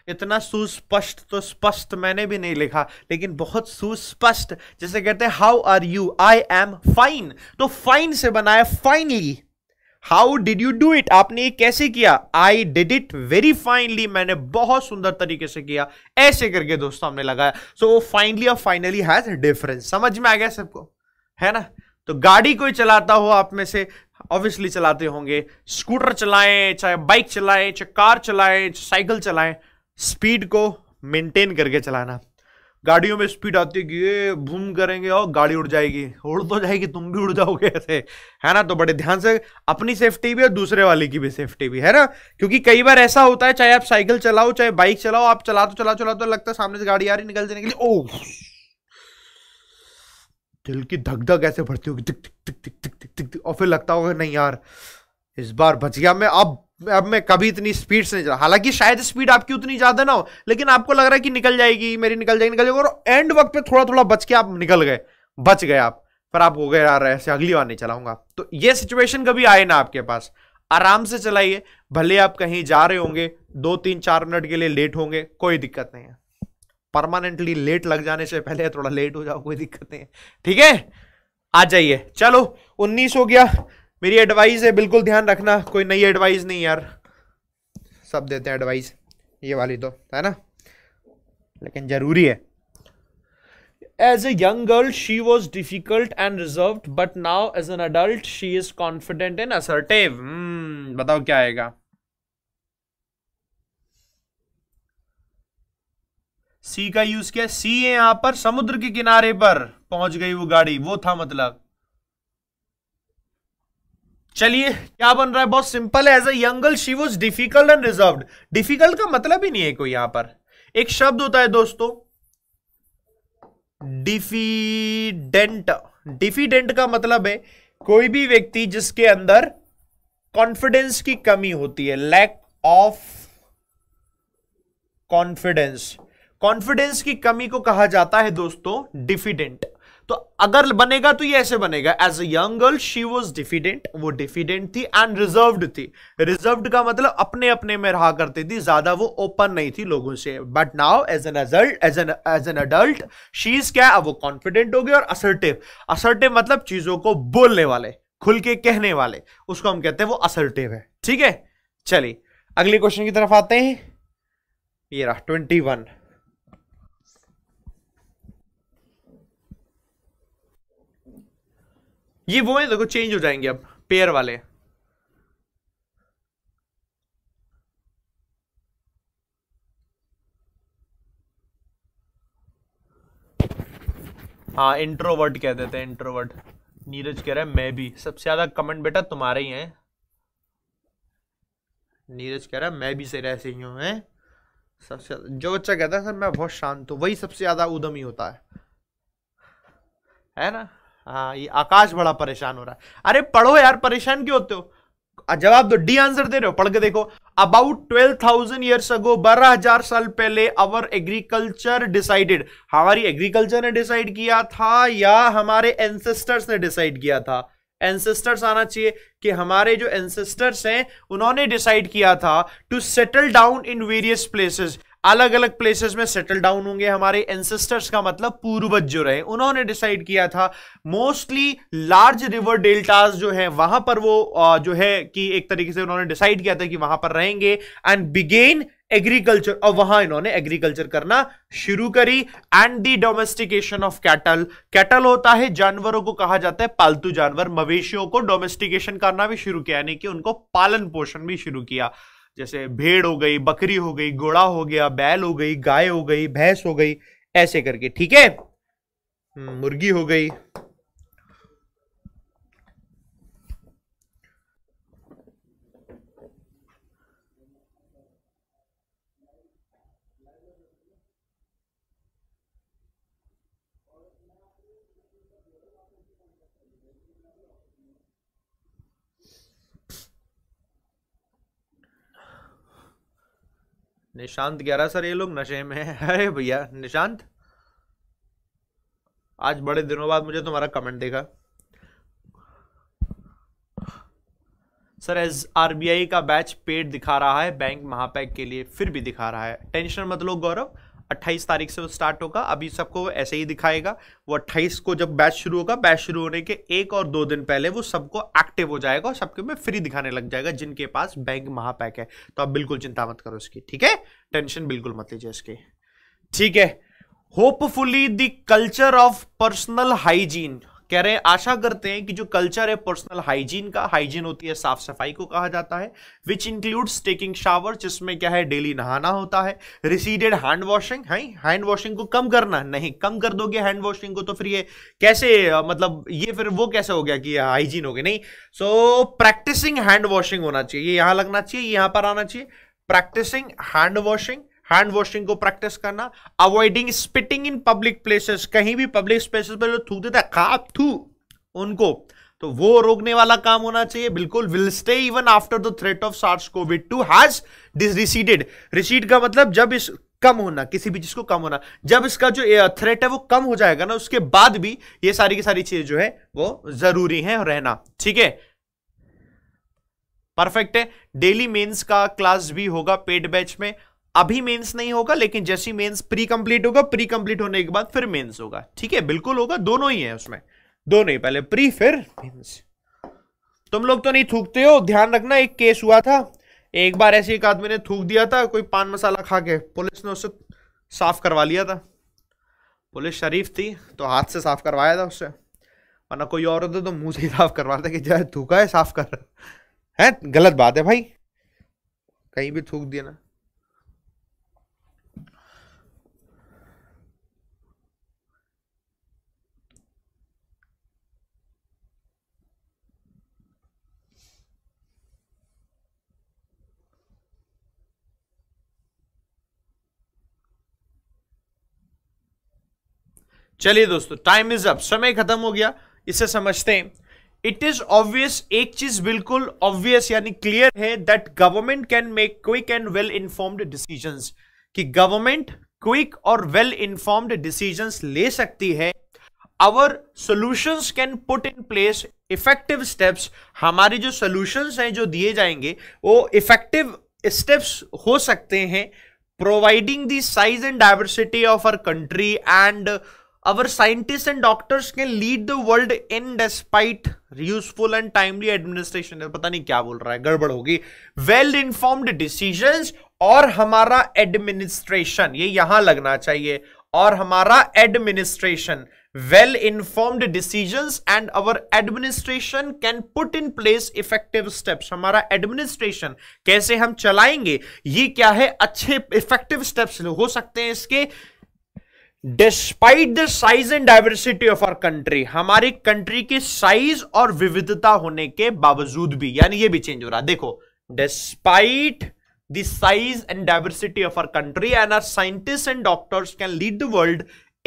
Speaker 1: इतना सुस्पष्ट तो स्पष्ट मैंने भी नहीं लिखा लेकिन बहुत सुस्पष्ट जैसे कहते हैं how are you I am fine तो फाइन से बनाया finally how did you do it आपने ये कैसे किया I did it very finally मैंने बहुत सुंदर तरीके से किया ऐसे करके दोस्तों हमने लगाया सो वो फाइनली और फाइनली हैज डिफरेंस समझ में आ गया सबको है ना तो गाड़ी कोई चलाता हो आप में से ऑब्वियसली चलाते होंगे स्कूटर चलाएं चाहे बाइक चलाएं चाहे कार चलाएं साइकिल चलाएं स्पीड को मेंटेन करके चलाना गाड़ियों में स्पीड आती है कि ये भूम करेंगे और गाड़ी उड़ जाएगी उड़ तो जाएगी तुम भी उड़ जाओगे ऐसे है ना तो बड़े ध्यान से अपनी सेफ्टी भी और दूसरे वाले की भी सेफ्टी भी है ना क्योंकि कई बार ऐसा होता है चाहे आप साइकिल चलाओ चाहे बाइक चलाओ आप चला तो चला चला तो लगता है सामने से गाड़ी आ रही निकल जाने के लिए ओ दिल की धक धक ऐसे भरती होगी टिक टिक टिक टिक टिक टिक और फिर लगता होगा नहीं यार इस बार बच गया मैं अब अब मैं कभी इतनी स्पीड से नहीं चला हालांकि शायद स्पीड आपकी उतनी ज्यादा ना हो लेकिन आपको लग रहा है कि निकल जाएगी मेरी निकल जाएगी निकल जाएगी और एंड वक्त पे थोड़ा थोड़ा बच के आप निकल गए बच गए आप पर आप हो गए यार ऐसे अगली बार नहीं चलाऊंगा तो ये सिचुएशन कभी आए ना आपके पास आराम से चलाइए भले आप कहीं जा रहे होंगे दो तीन चार मिनट के लिए लेट होंगे कोई दिक्कत नहीं है परमानेंटली लेट लग जाने से पहले थोड़ा लेट हो जाओ कोई दिक्कत नहीं है ठीक है आ जाइए चलो उन्नीस हो गया मेरी एडवाइस है बिल्कुल ध्यान रखना कोई नई एडवाइस नहीं यार सब देते हैं एडवाइस ये वाली तो है ना लेकिन ज़रूरी है as a young girl she was difficult and reserve but now as an adult she is confident and assertive बताओ क्या आएगा सी का यूज किया सी है यहां पर समुद्र के किनारे पर पहुंच गई वो गाड़ी वो था मतलब चलिए क्या बन रहा है बहुत सिंपल है as a young she was difficult and reserve difficult का मतलब ही नहीं है कोई यहां पर एक शब्द होता है दोस्तों डिफिडेंट डिफिडेंट का मतलब है कोई भी व्यक्ति जिसके अंदर कॉन्फिडेंस की कमी होती है लैक ऑफ कॉन्फिडेंस कॉन्फिडेंस की कमी को कहा जाता है दोस्तों डिफिडेंट तो अगर बनेगा तो ये ऐसे बनेगा एज अंग young girl she was diffident वो डिफिडेंट थी एंड रिजर्व थी रिजर्व का मतलब अपने अपने में रहा करती थी ज्यादा वो ओपन नहीं थी लोगों से but now as an adult as an as an adult she is क्या वो कॉन्फिडेंट हो गई और असर्टिव असर्टिव मतलब चीजों को बोलने वाले खुल के कहने वाले उसको हम कहते हैं वो असर्टिव है ठीक है चलिए अगले क्वेश्चन की तरफ आते हैं ये रहा ट्वेंटी वन ये वो है देखो चेंज हो जाएंगे अब पेयर वाले हाँ इंट्रोवर्ट कह देते हैं इंट्रोवर्ट नीरज कह रहा है मैं भी सबसे ज्यादा कमेंट बेटा तुम्हारे ही हैं नीरज कह रहा है मैं भी सर ऐसे ही हूँ हैं सबसे जो बच्चा कहता है सर मैं बहुत शांत हूँ वही सबसे ज्यादा उदम ही होता है है ना हाँ ये आकाश बड़ा परेशान हो रहा है अरे पढ़ो यार परेशान क्यों होते हो जवाब दो डी आंसर दे रहे हो पढ़ के देखो about twelve thousand years ago बारह हजार साल पहले अवर एग्रीकल्चर डिसाइडेड हमारी एग्रीकल्चर ने डिसाइड किया था या हमारे एंसेस्टर्स ने डिसाइड किया था एंसेस्टर्स आना चाहिए कि हमारे जो एंसेस्टर्स हैं उन्होंने डिसाइड किया था to settle down in various places अलग अलग प्लेसेस में सेटल डाउन होंगे हमारे एंसेस्टर्स का मतलब पूर्वज जो रहे उन्होंने डिसाइड किया था मोस्टली लार्ज रिवर डेल्टास जो है वहां पर वो जो है कि एक तरीके से उन्होंने डिसाइड किया था कि वहां पर रहेंगे एंड बिगेन एग्रीकल्चर और वहां इन्होंने एग्रीकल्चर करना शुरू करी and the domestication of cattle cattle होता है जानवरों को कहा जाता है पालतू जानवर मवेशियों को डोमेस्टिकेशन करना भी शुरू किया यानी कि उनको पालन पोषण भी शुरू किया जैसे भेड़ हो गई बकरी हो गई घोड़ा हो गया बैल हो गई गाय हो गई भैंस हो गई ऐसे करके ठीक है हम्म, मुर्गी हो गई निशांत ग्यारह सर ये लोग नशे में है अरे भैया निशांत आज बड़े दिनों बाद मुझे तुम्हारा कमेंट देखा सर एस आर का बैच पेड दिखा रहा है बैंक महापैक के लिए फिर भी दिखा रहा है टेंशन मत लो गौरव अट्ठाईस तारीख से वो स्टार्ट होगा अभी सबको ऐसे ही दिखाएगा वो अट्ठाईस को जब बैच शुरू होगा बैच शुरू होने के एक और दो दिन पहले वो सबको एक्टिव हो जाएगा और सबके में फ्री दिखाने लग जाएगा जिनके पास बैंक महापैक है तो आप बिल्कुल चिंता मत करो इसकी ठीक है टेंशन बिल्कुल मत लीजिए इसकी ठीक है hopefully the culture of personal hygiene कह रहे हैं आशा करते हैं कि जो कल्चर है पर्सनल हाइजीन का हाइजीन होती है साफ सफाई को कहा जाता है विच इंक्लूड्स टेकिंग शावर जिसमें क्या है डेली नहाना होता है रिसीडेड हैंड वॉशिंग है हैंड वॉशिंग को कम करना नहीं कम कर दोगे हैंड वॉशिंग को तो फिर ये कैसे मतलब ये फिर वो कैसे हो गया कि हाइजीन हो गया नहीं सो प्रैक्टिसिंग हैंड वॉशिंग होना चाहिए यहां लगना चाहिए यहां पर आना चाहिए practicing hand washing hand washing को प्रैक्टिस करना avoiding spitting in public places कहीं भी पब्लिक स्पेसेस पर जो थूक देता है खाप थू उनको तो वो रोकने वाला काम होना चाहिए बिल्कुल will stay even after the threat of SARS covid two has receded recede का मतलब जब इस कम होना किसी भी चीज को कम होना जब इसका जो थ्रेट है वो कम हो जाएगा ना उसके बाद भी ये सारी की सारी चीजें जो है वो जरूरी है रहना ठीक है परफेक्ट है डेली मेंस का क्लास भी होगा पेड बैच में अभी मेंस नहीं होगा लेकिन जैसी मेंस प्री कंप्लीट होगा प्री कंप्लीट होने के बाद फिर मेंस होगा ठीक है बिल्कुल होगा दोनों ही है उसमें दोनों ही पहले प्री फिर मेंस तुम लोग तो नहीं थूकते हो ध्यान रखना एक केस हुआ था एक बार ऐसे एक आदमी ने थूक दिया था कोई पान मसाला खा के पुलिस ने उसे साफ करवा लिया था पुलिस शरीफ थी तो हाथ से साफ करवाया था उससे वरना कोई और होता तो मुंह से ही साफ करवा था कि जरा थूका है साफ कर है गलत बात है भाई कहीं भी थूक दिया ना चलिए दोस्तों टाइम इज अप समय खत्म हो गया इसे समझते हैं इट इज ऑब्वियस एक चीज बिल्कुल ऑब्वियस यानी क्लियर है that government can make quick and well informed decision कि गवर्नमेंट क्विक और वेल इन्फॉर्म्ड डिसीजन ले सकती है our solutions can put in place effective steps हमारे जो सोल्यूशंस हैं जो दिए जाएंगे वो इफेक्टिव स्टेप्स हो सकते हैं providing the size and diversity of our country and our scientists and doctors can lead the world in despite useful and timely administration पता नहीं क्या बोल रहा है गड़बड़ होगी well informed decisions और हमारा एडमिनिस्ट्रेशन ये यहां लगना चाहिए और हमारा administration well informed decision and our administration can put in place effective steps हमारा एडमिनिस्ट्रेशन कैसे हम चलाएंगे ये क्या है अच्छे इफेक्टिव स्टेप्स हो सकते हैं इसके despite the size and diversity of our country हमारी कंट्री की साइज और विविधता होने के बावजूद भी यानी ये भी चेंज हो रहा है देखो despite the size and diversity of our country and our scientist and doctors can lead the world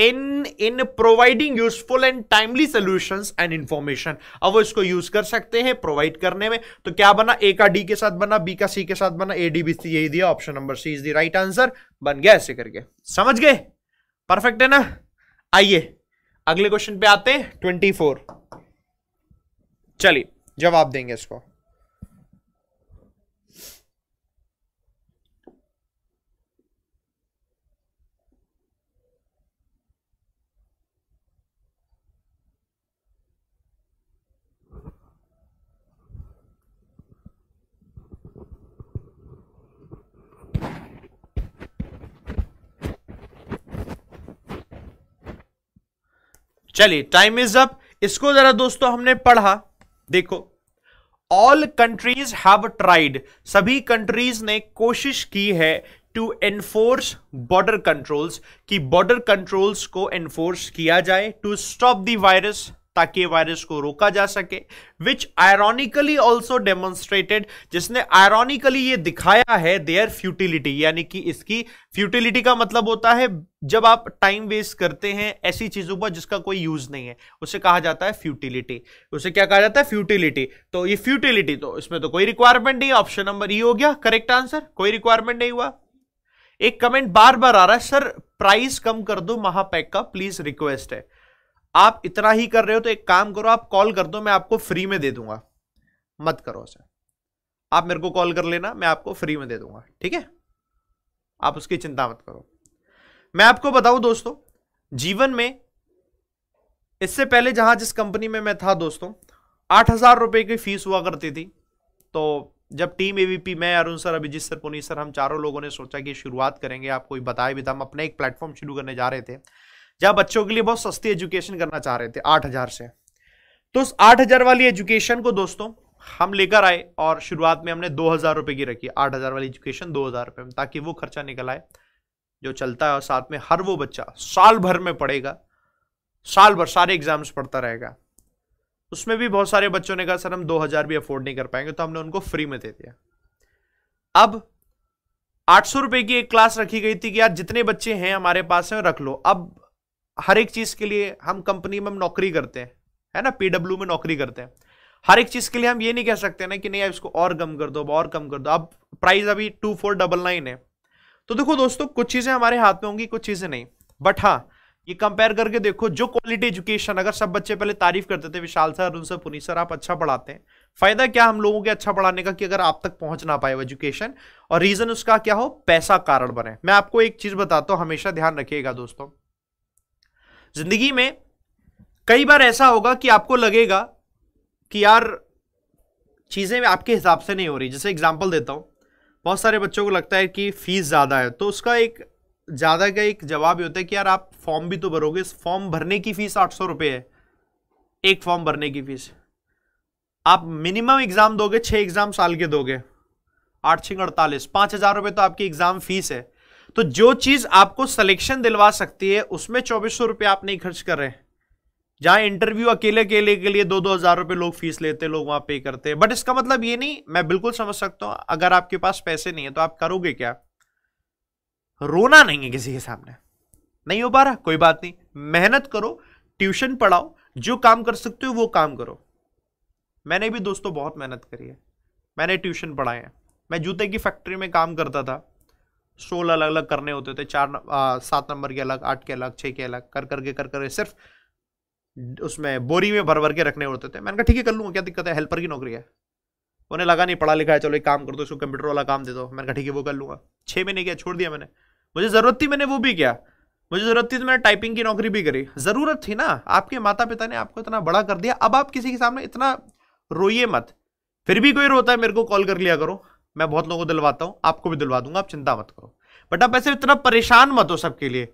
Speaker 1: in in providing useful and timely solution and information अब वो इसको यूज कर सकते हैं प्रोवाइड करने में तो क्या बना ए का डी के साथ बना बी का सी के साथ बना ए डी बी सी यही दिया option number C is the right answer बन गया ऐसे करके समझ गए परफेक्ट है ना आइए अगले क्वेश्चन पे आते हैं ट्वेंटी फोर चलिए जवाब देंगे इसको चलिए टाइम इज अप इसको जरा दोस्तों हमने पढ़ा देखो ऑल कंट्रीज हैव ट्राइड सभी कंट्रीज ने कोशिश की है टू एनफोर्स बॉर्डर कंट्रोल्स कि बॉर्डर कंट्रोल्स को एनफोर्स किया जाए टू स्टॉप दी वायरस ताकि वायरस को रोका जा सके विच आयरॉनिकली ऑल्सो डेमोन्स्ट्रेटेड जिसने आयरॉनिकली ये दिखाया है देयर फ्यूटिलिटी यानी कि इसकी फ्यूटिलिटी का मतलब होता है जब आप टाइम वेस्ट करते हैं ऐसी चीजों पर जिसका कोई यूज नहीं है उसे कहा जाता है फ्यूटिलिटी उसे क्या कहा जाता है फ्यूटिलिटी तो ये फ्यूटिलिटी तो इसमें तो कोई रिक्वायरमेंट नहीं ऑप्शन नंबर ई हो गया करेक्ट आंसर कोई रिक्वायरमेंट नहीं हुआ एक कमेंट बार बार आ रहा है सर प्राइस कम कर दो महापैक का प्लीज रिक्वेस्ट है आप इतना ही कर रहे हो तो एक काम करो आप कॉल कर दो मैं आपको फ्री में दे दूंगा मत करो सर आप मेरे को कॉल कर लेना मैं आपको फ्री में दे दूंगा ठीक है आप उसकी चिंता मत करो मैं आपको बताऊं दोस्तों जीवन में इससे पहले जहां जिस कंपनी में मैं था दोस्तों आठ हजार रुपये की फीस हुआ करती थी तो जब टीम एवीपी मैं Arun sir Abhijeet sir Puneet sir हम चारों लोगों ने सोचा कि शुरुआत करेंगे आपको बताया भी था हम अपना एक प्लेटफॉर्म शुरू करने जा रहे थे जहाँ बच्चों के लिए बहुत सस्ती एजुकेशन करना चाह रहे थे आठ हजार से तो उस आठ हजार वाली एजुकेशन को दोस्तों हम लेकर आए और शुरुआत में हमने दो हजार रुपए की रखी आठ हजार वाली एजुकेशन दो हजार रुपए में ताकि वो खर्चा निकल आए जो चलता है और साथ में हर वो बच्चा साल भर में पढ़ेगा साल भर सारे एग्जाम्स पढ़ता रहेगा उसमें भी बहुत सारे बच्चों ने कहा सर हम दो हजार भी अफोर्ड नहीं कर पाएंगे तो हमने उनको फ्री में दे दिया अब आठ सौ रुपये की एक क्लास रखी गई थी कि यार जितने बच्चे हैं हमारे पास हैं रख लो अब हर एक चीज के लिए हम कंपनी में हम नौकरी करते हैं है ना पीडब्ल्यू में नौकरी करते हैं हर एक चीज के लिए हम ये नहीं कह सकते ना कि नहीं आप इसको और कम कर दो अब और कम कर दो अब प्राइस अभी टू फोर डबल नाइन है तो देखो दोस्तों कुछ चीजें हमारे हाथ में होंगी कुछ चीजें नहीं बट हाँ ये कंपेयर करके देखो जो क्वालिटी एजुकेशन अगर सब बच्चे पहले तारीफ करते थे Vishal sir Arun sir Puni sir आप अच्छा पढ़ाते हैं फायदा क्या हम लोगों के अच्छा पढ़ाने का कि अगर आप तक पहुंच ना पाए एजुकेशन और रीजन उसका क्या हो पैसा कारण बने मैं आपको एक चीज बताता हूं हमेशा ध्यान रखिएगा दोस्तों जिंदगी में कई बार ऐसा होगा कि आपको लगेगा कि यार चीज़ें आपके हिसाब से नहीं हो रही जैसे एग्जाम्पल देता हूँ बहुत सारे बच्चों को लगता है कि फ़ीस ज़्यादा है तो उसका एक ज़्यादा का एक जवाब ये होता है कि यार आप फॉर्म भी तो भरोगे इस फॉर्म भरने की फ़ीस आठ सौ रुपये है एक फॉर्म भरने की फ़ीस आप मिनिमम एग्ज़ाम दोगे छः एग्ज़ाम साल के दोगे आठ छः अड़तालीस पाँच हज़ार रुपये तो आपकी एग्ज़ाम फ़ीस है तो जो चीज आपको सिलेक्शन दिलवा सकती है उसमें चौबीस सौ रुपये आप नहीं खर्च कर रहे जहां इंटरव्यू अकेले अकेले के लिए दो दो हजार रुपये लोग फीस लेते हैं लोग वहां पे करते हैं बट इसका मतलब ये नहीं मैं बिल्कुल समझ सकता हूं अगर आपके पास पैसे नहीं है तो आप करोगे क्या रोना नहीं है किसी के सामने नहीं हो पा रहा कोई बात नहीं मेहनत करो ट्यूशन पढ़ाओ जो काम कर सकते हो वो काम करो मैंने भी दोस्तों बहुत मेहनत करी है मैंने ट्यूशन पढ़ाए हैं मैं जूते की फैक्ट्री में काम करता था सोलह अलग अलग करने होते थे चार सात नंबर के अलग आठ के अलग छः के अलग कर करके कर कर सिर्फ उसमें बोरी में भर भर के रखने होते थे मैंने कहा ठीक है कर लूँगा क्या दिक्कत है हेल्पर की नौकरी है उन्हें लगा नहीं पढ़ा लिखा है चलो एक काम कर दो इसको कंप्यूटर वाला काम दे दो मैंने कहा ठीक है वो कर लूँगा छः महीने किया छोड़ दिया मैंने मुझे ज़रूरत थी मैंने वो भी किया मुझे ज़रूरत थी तो मैंने टाइपिंग की नौकरी भी करी ज़रूरत थी ना आपके माता पिता ने आपको इतना बड़ा कर दिया अब आप किसी के सामने इतना रोइए मत फिर भी कोई रोता है मेरे को कॉल कर लिया करो मैं बहुत लोगों को दिलवाता हूँ आपको भी दिलवा दूंगा आप चिंता मत करो बट आप ऐसे इतना परेशान मत हो सबके लिए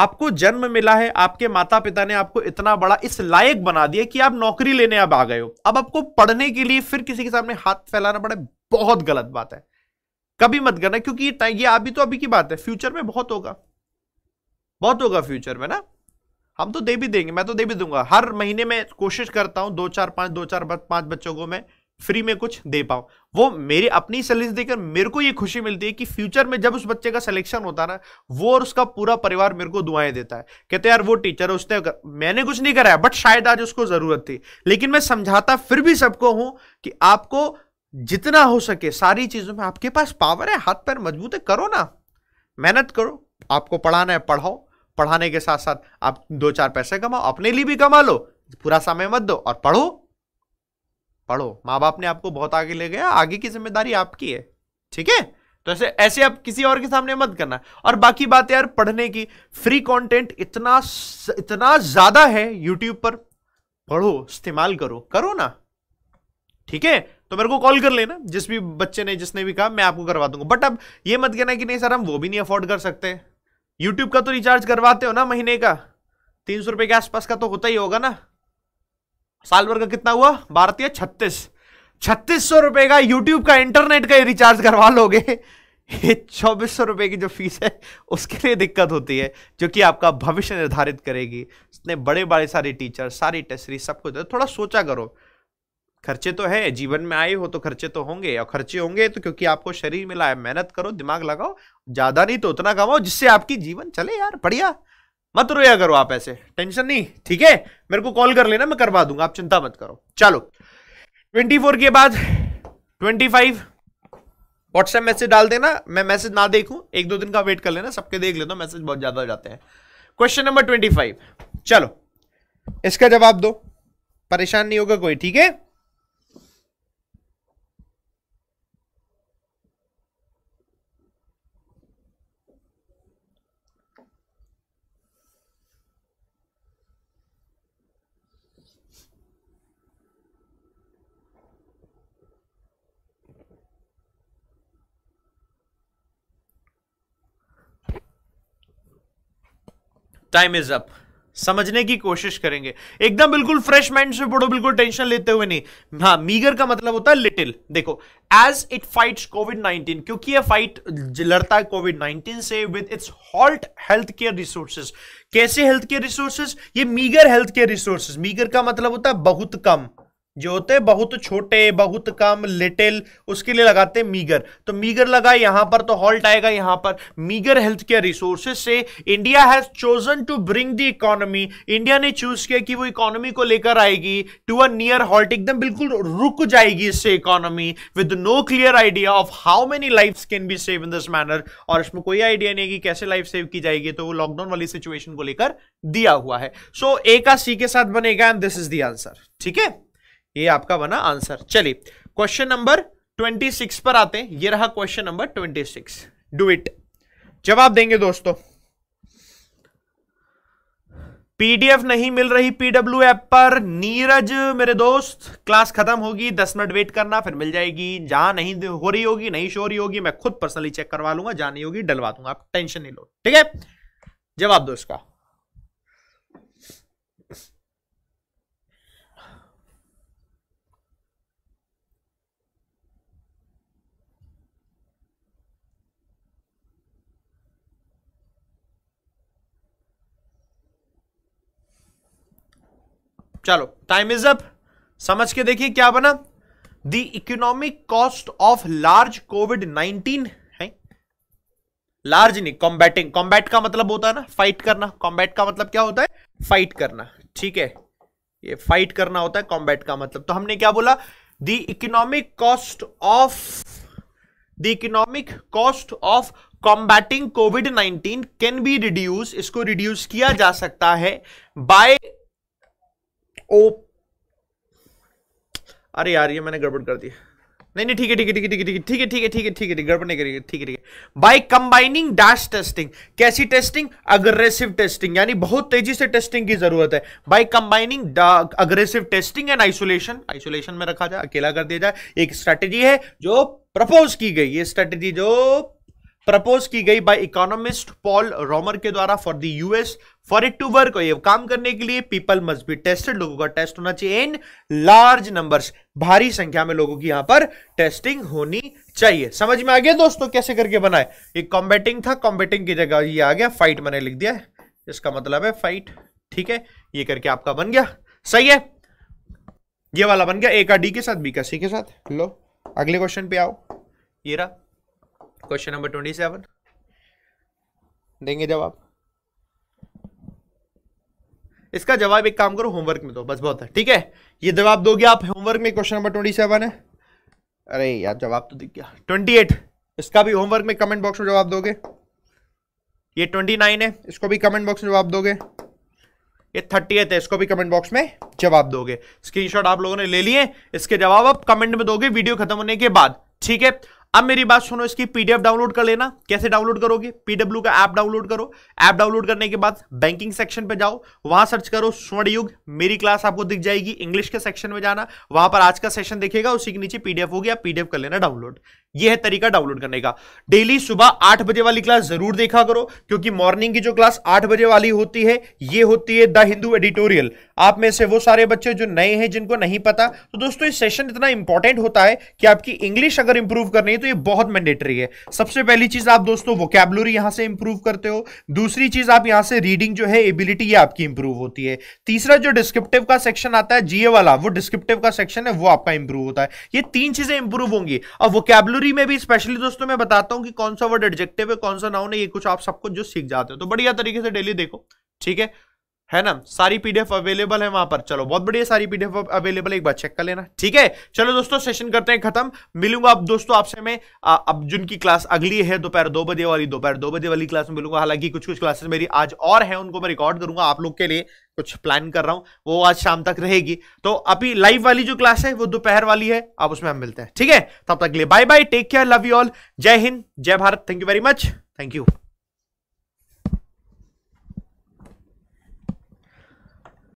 Speaker 1: आपको जन्म मिला है आपके माता पिता ने आपको इतना बड़ा इस लायक बना दिया कि आप नौकरी लेने अब आ गए हो अब आपको पढ़ने के लिए फिर किसी के सामने हाथ फैलाना पड़े बहुत गलत बात है कभी मत करना क्योंकि ये ये अभी तो अभी की बात है फ्यूचर में बहुत होगा बहुत होगा फ्यूचर में ना हम तो दे भी देंगे मैं तो दे भी दूंगा हर महीने में कोशिश करता हूं दो चार पांच दो चार पांच बच्चों को मैं फ्री में कुछ दे पाओ वो मेरे अपनी सैलरी देकर मेरे को ये खुशी मिलती है कि फ्यूचर में जब उस बच्चे का सिलेक्शन होता ना वो और उसका पूरा परिवार मेरे को दुआएं देता है कहते यार वो टीचर है उसने कर... मैंने कुछ नहीं कराया बट शायद आज उसको ज़रूरत थी लेकिन मैं समझाता फिर भी सबको हूं कि आपको जितना हो सके सारी चीज़ों में आपके पास पावर है हाथ पैर मजबूत है करो ना मेहनत करो आपको पढ़ाना है पढ़ाओ पढ़ाने के साथ साथ आप दो चार पैसे कमाओ अपने लिए भी कमा लो पूरा समय मत दो और पढ़ो पढ़ो माँ बाप ने आपको बहुत आगे ले गया आगे की जिम्मेदारी आपकी है ठीक है तो ऐसे ऐसे आप किसी और के सामने मत करना और बाकी बात यार पढ़ने की फ्री कंटेंट इतना इतना ज्यादा है यूट्यूब पर पढ़ो इस्तेमाल करो करो ना ठीक है तो मेरे को कॉल कर लेना जिस भी बच्चे ने जिसने भी कहा मैं आपको करवा दूंगा बट अब ये मत कहना कि नहीं सर हम वो भी नहीं अफोर्ड कर सकते यूट्यूब का तो रिचार्ज करवाते हो ना महीने का तीन सौ रुपए के आसपास का तो होता ही होगा ना साल भर का कितना हुआ भारतीय छत्तीस छत्तीस सौ रुपए का यूट्यूब का इंटरनेट का रिचार्ज करवा लोगे चौबीस सौ रुपए की जो फीस है उसके लिए दिक्कत होती है जो कि आपका भविष्य निर्धारित करेगी इतने बड़े बड़े सारे टीचर सारी टेस्टरी सब कुछ तो थोड़ा सोचा करो खर्चे तो है जीवन में आए हो तो खर्चे तो होंगे और खर्चे होंगे तो क्योंकि आपको शरीर मिला है मेहनत करो दिमाग लगाओ ज़्यादा नहीं तो उतना कमाओ जिससे आपकी जीवन चले यार बढ़िया मत रोया करो आप ऐसे टेंशन नहीं ठीक है मेरे को कॉल कर लेना मैं करवा दूंगा आप चिंता मत करो चलो 24 के बाद 25 व्हाट्सएप मैसेज डाल देना मैं मैसेज ना देखूं एक दो दिन का वेट कर लेना सबके देख लेता मैसेज बहुत ज्यादा हो जाते हैं क्वेश्चन नंबर फाइव चलो इसका जवाब दो परेशान नहीं होगा कोई ठीक है टाइम इज अप समझने की कोशिश करेंगे एकदम बिल्कुल फ्रेश माइंड से पढ़ो बिल्कुल टेंशन लेते हुए नहीं हाँ मीगर का मतलब होता है लिटिल देखो एज इट फाइट कोविड 19 क्योंकि ये फाइट लड़ता है कोविड 19 से with its halt health care resources कैसे हेल्थ केयर रिसोर्सेज ये meagre health care resources meagre का मतलब होता है बहुत कम जो होते बहुत छोटे बहुत कम लिटिल उसके लिए लगाते मीगर तो मीगर लगा यहां पर तो हॉल्ट आएगा यहां पर मीगर हेल्थ केयर रिसोर्सेज से India has chosen to bring the economy India ने चूज किया कि वो इकोनॉमी को लेकर आएगी टू अ नियर हॉल्ट एकदम बिल्कुल रुक जाएगी इससे economy with no clear idea of how many life can be save in this manner और इसमें कोई आइडिया नहीं है कि कैसे लाइफ सेव की जाएगी तो वो लॉकडाउन वाली सिचुएशन को लेकर दिया हुआ है सो ए का सी के साथ बनेगा and this is the answer ठीक है ये आपका बना आंसर चलिए क्वेश्चन नंबर ट्वेंटी सिक्स पर आते हैं ये रहा question number twenty six do it जवाब देंगे दोस्तों पीडीएफ नहीं मिल रही पीडब्ल्यू एप पर नीरज मेरे दोस्त क्लास खत्म होगी दस मिनट वेट करना फिर मिल जाएगी जहां नहीं हो रही होगी नहीं शो रही होगी मैं खुद पर्सनली चेक करवा लूंगा जहां नहीं होगी डलवा दूंगा आप टेंशन नहीं लो ठीक है जवाब दो इसका चलो टाइम इज अप समझ के देखिए क्या बना the economic cost of large covid nineteen है लार्ज नहीं कॉम्बैटिंग कॉम्बैट का मतलब होता है ना फाइट करना कॉम्बैट का मतलब क्या होता है फाइट करना ठीक है ये फाइट करना होता है कॉम्बैट का मतलब तो हमने क्या बोला the economic cost of the economic cost of combating covid 19 can be reduce इसको रिड्यूस किया जा सकता है बाय ओ अरे यार ये मैंने गड़बड़ कर दी नहीं नहीं ठीक है ठीक है ठीक है ठीक है ठीक है ठीक है ठीक है ठीक है ठीक है गड़बड़ नहीं करेगी ठीक है ठीक है बाय कंबाइनिंग डैश टेस्टिंग कैसी टेस्टिंग अग्रेसिव टेस्टिंग यानी बहुत तेजी से टेस्टिंग की जरूरत है by combining aggressive testing and isolation isolation में रखा जाए अकेला कर दिया जाए एक स्ट्रेटेजी है जो प्रपोज की गई ये स्ट्रेटेजी जो प्रपोज की गई बाय इकोनॉमिस्ट पॉल रोमर के द्वारा for the US for it to work ये काम करने के लिए पीपल मस्ट बी टेस्टेड लोगों का टेस्ट होना चाहिए इन लार्ज नंबर्स भारी संख्या में लोगों की यहां पर टेस्टिंग होनी चाहिए समझ में आ गया दोस्तों कैसे करके बनाए ये कॉम्बेटिंग था कॉम्बेटिंग की जगह ये आ गया फाइट मैंने लिख दिया इसका मतलब है फाइट ठीक है ये करके आपका बन गया सही है ये वाला बन गया ए का डी के साथ बी का सी के साथ लो अगले क्वेश्चन पे आओ ये रहा क्वेश्चन नंबर ट्वेंटी सेवन देंगे जवाब इसका जवाब एक काम करो होमवर्क में दो बस बहुत है ठीक है ये जवाब दोगे आप होमवर्क में क्वेश्चन नंबर ट्वेंटी सेवन है अरे यार जवाब तो दिख गया ट्वेंटी एट इसका भी होमवर्क में कमेंट बॉक्स में जवाब दोगे ये ट्वेंटी नाइन है इसको भी कमेंट बॉक्स में जवाब दोगे ये थर्टी है इसको भी कमेंट बॉक्स में जवाब दोगे स्क्रीनशॉट आप लोगों ने ले लिए इसके जवाब आप कमेंट में दोगे वीडियो खत्म होने के बाद ठीक है अब मेरी बात सुनो इसकी पीडीएफ डाउनलोड कर लेना कैसे डाउनलोड करोगे पीडब्ल्यू का ऐप डाउनलोड करो ऐप डाउनलोड करने के बाद बैंकिंग सेक्शन पे जाओ वहां सर्च करो स्वर्ण युग मेरी क्लास आपको दिख जाएगी इंग्लिश के सेक्शन में जाना वहां पर आज का सेशन देखेगा उसी के नीचे पीडीएफ होगी आप पीडीएफ कर लेना डाउनलोड यह है तरीका डाउनलोड करने का डेली सुबह आठ बजे वाली क्लास जरूर देखा करो क्योंकि मॉर्निंग की जो क्लास आठ बजे वाली होती है ये होती है द हिंदू एडिटोरियल आप में से वो सारे बच्चे जो नए हैं जिनको नहीं पता तो दोस्तों इस सेशन इतना इंपॉर्टेंट होता है कि आपकी इंग्लिश अगर इंप्रूव करनी है तो ये बहुत मैंडेटरी है सबसे पहली चीज आप दोस्तों वोकेबलरी यहां से इंप्रूव करते हो दूसरी चीज आप यहां से रीडिंग जो है एबिलिटी ये आपकी इंप्रूव होती है तीसरा जो डिस्क्रिप्टिव का सेक्शन आता है जीए वाला वो डिस्क्रिप्टिव का सेक्शन है वो आपका इंप्रूव होता है ये तीन चीजें इंप्रूव होंगी और वोकेबलरी थ्योरी में भी स्पेशली दोस्तों मैं बताता हूँ कि कौन सा वर्ड एडजेक्टिव है कौन सा नाउन है ये कुछ आप सबको जो सीख जाते हो तो बढ़िया तरीके से डेली देखो ठीक है है ना सारी पीडीएफ अवेलेबल है वहां पर चलो बहुत बढ़िया सारी पीडीएफ अवेलेबल है एक बार चेक कर लेना ठीक है चलो दोस्तों सेशन करते हैं खत्म मिलूंगा अब दोस्तों आपसे मैं अब जिनकी क्लास अगली है दोपहर दो बजे वाली दोपहर दो बजे वाली क्लास में मिलूंगा हालांकि कुछ कुछ क्लासेस मेरी आज और है उनको मैं रिकॉर्ड करूंगा आप लोग के लिए कुछ प्लान कर रहा हूँ वो आज शाम तक रहेगी तो अभी लाइव वाली जो क्लास है वो दोपहर वाली है आप उसमें हम मिलते हैं ठीक है तब तक लिए bye bye take care love you all जय हिंद जय Bharat thank you very much thank you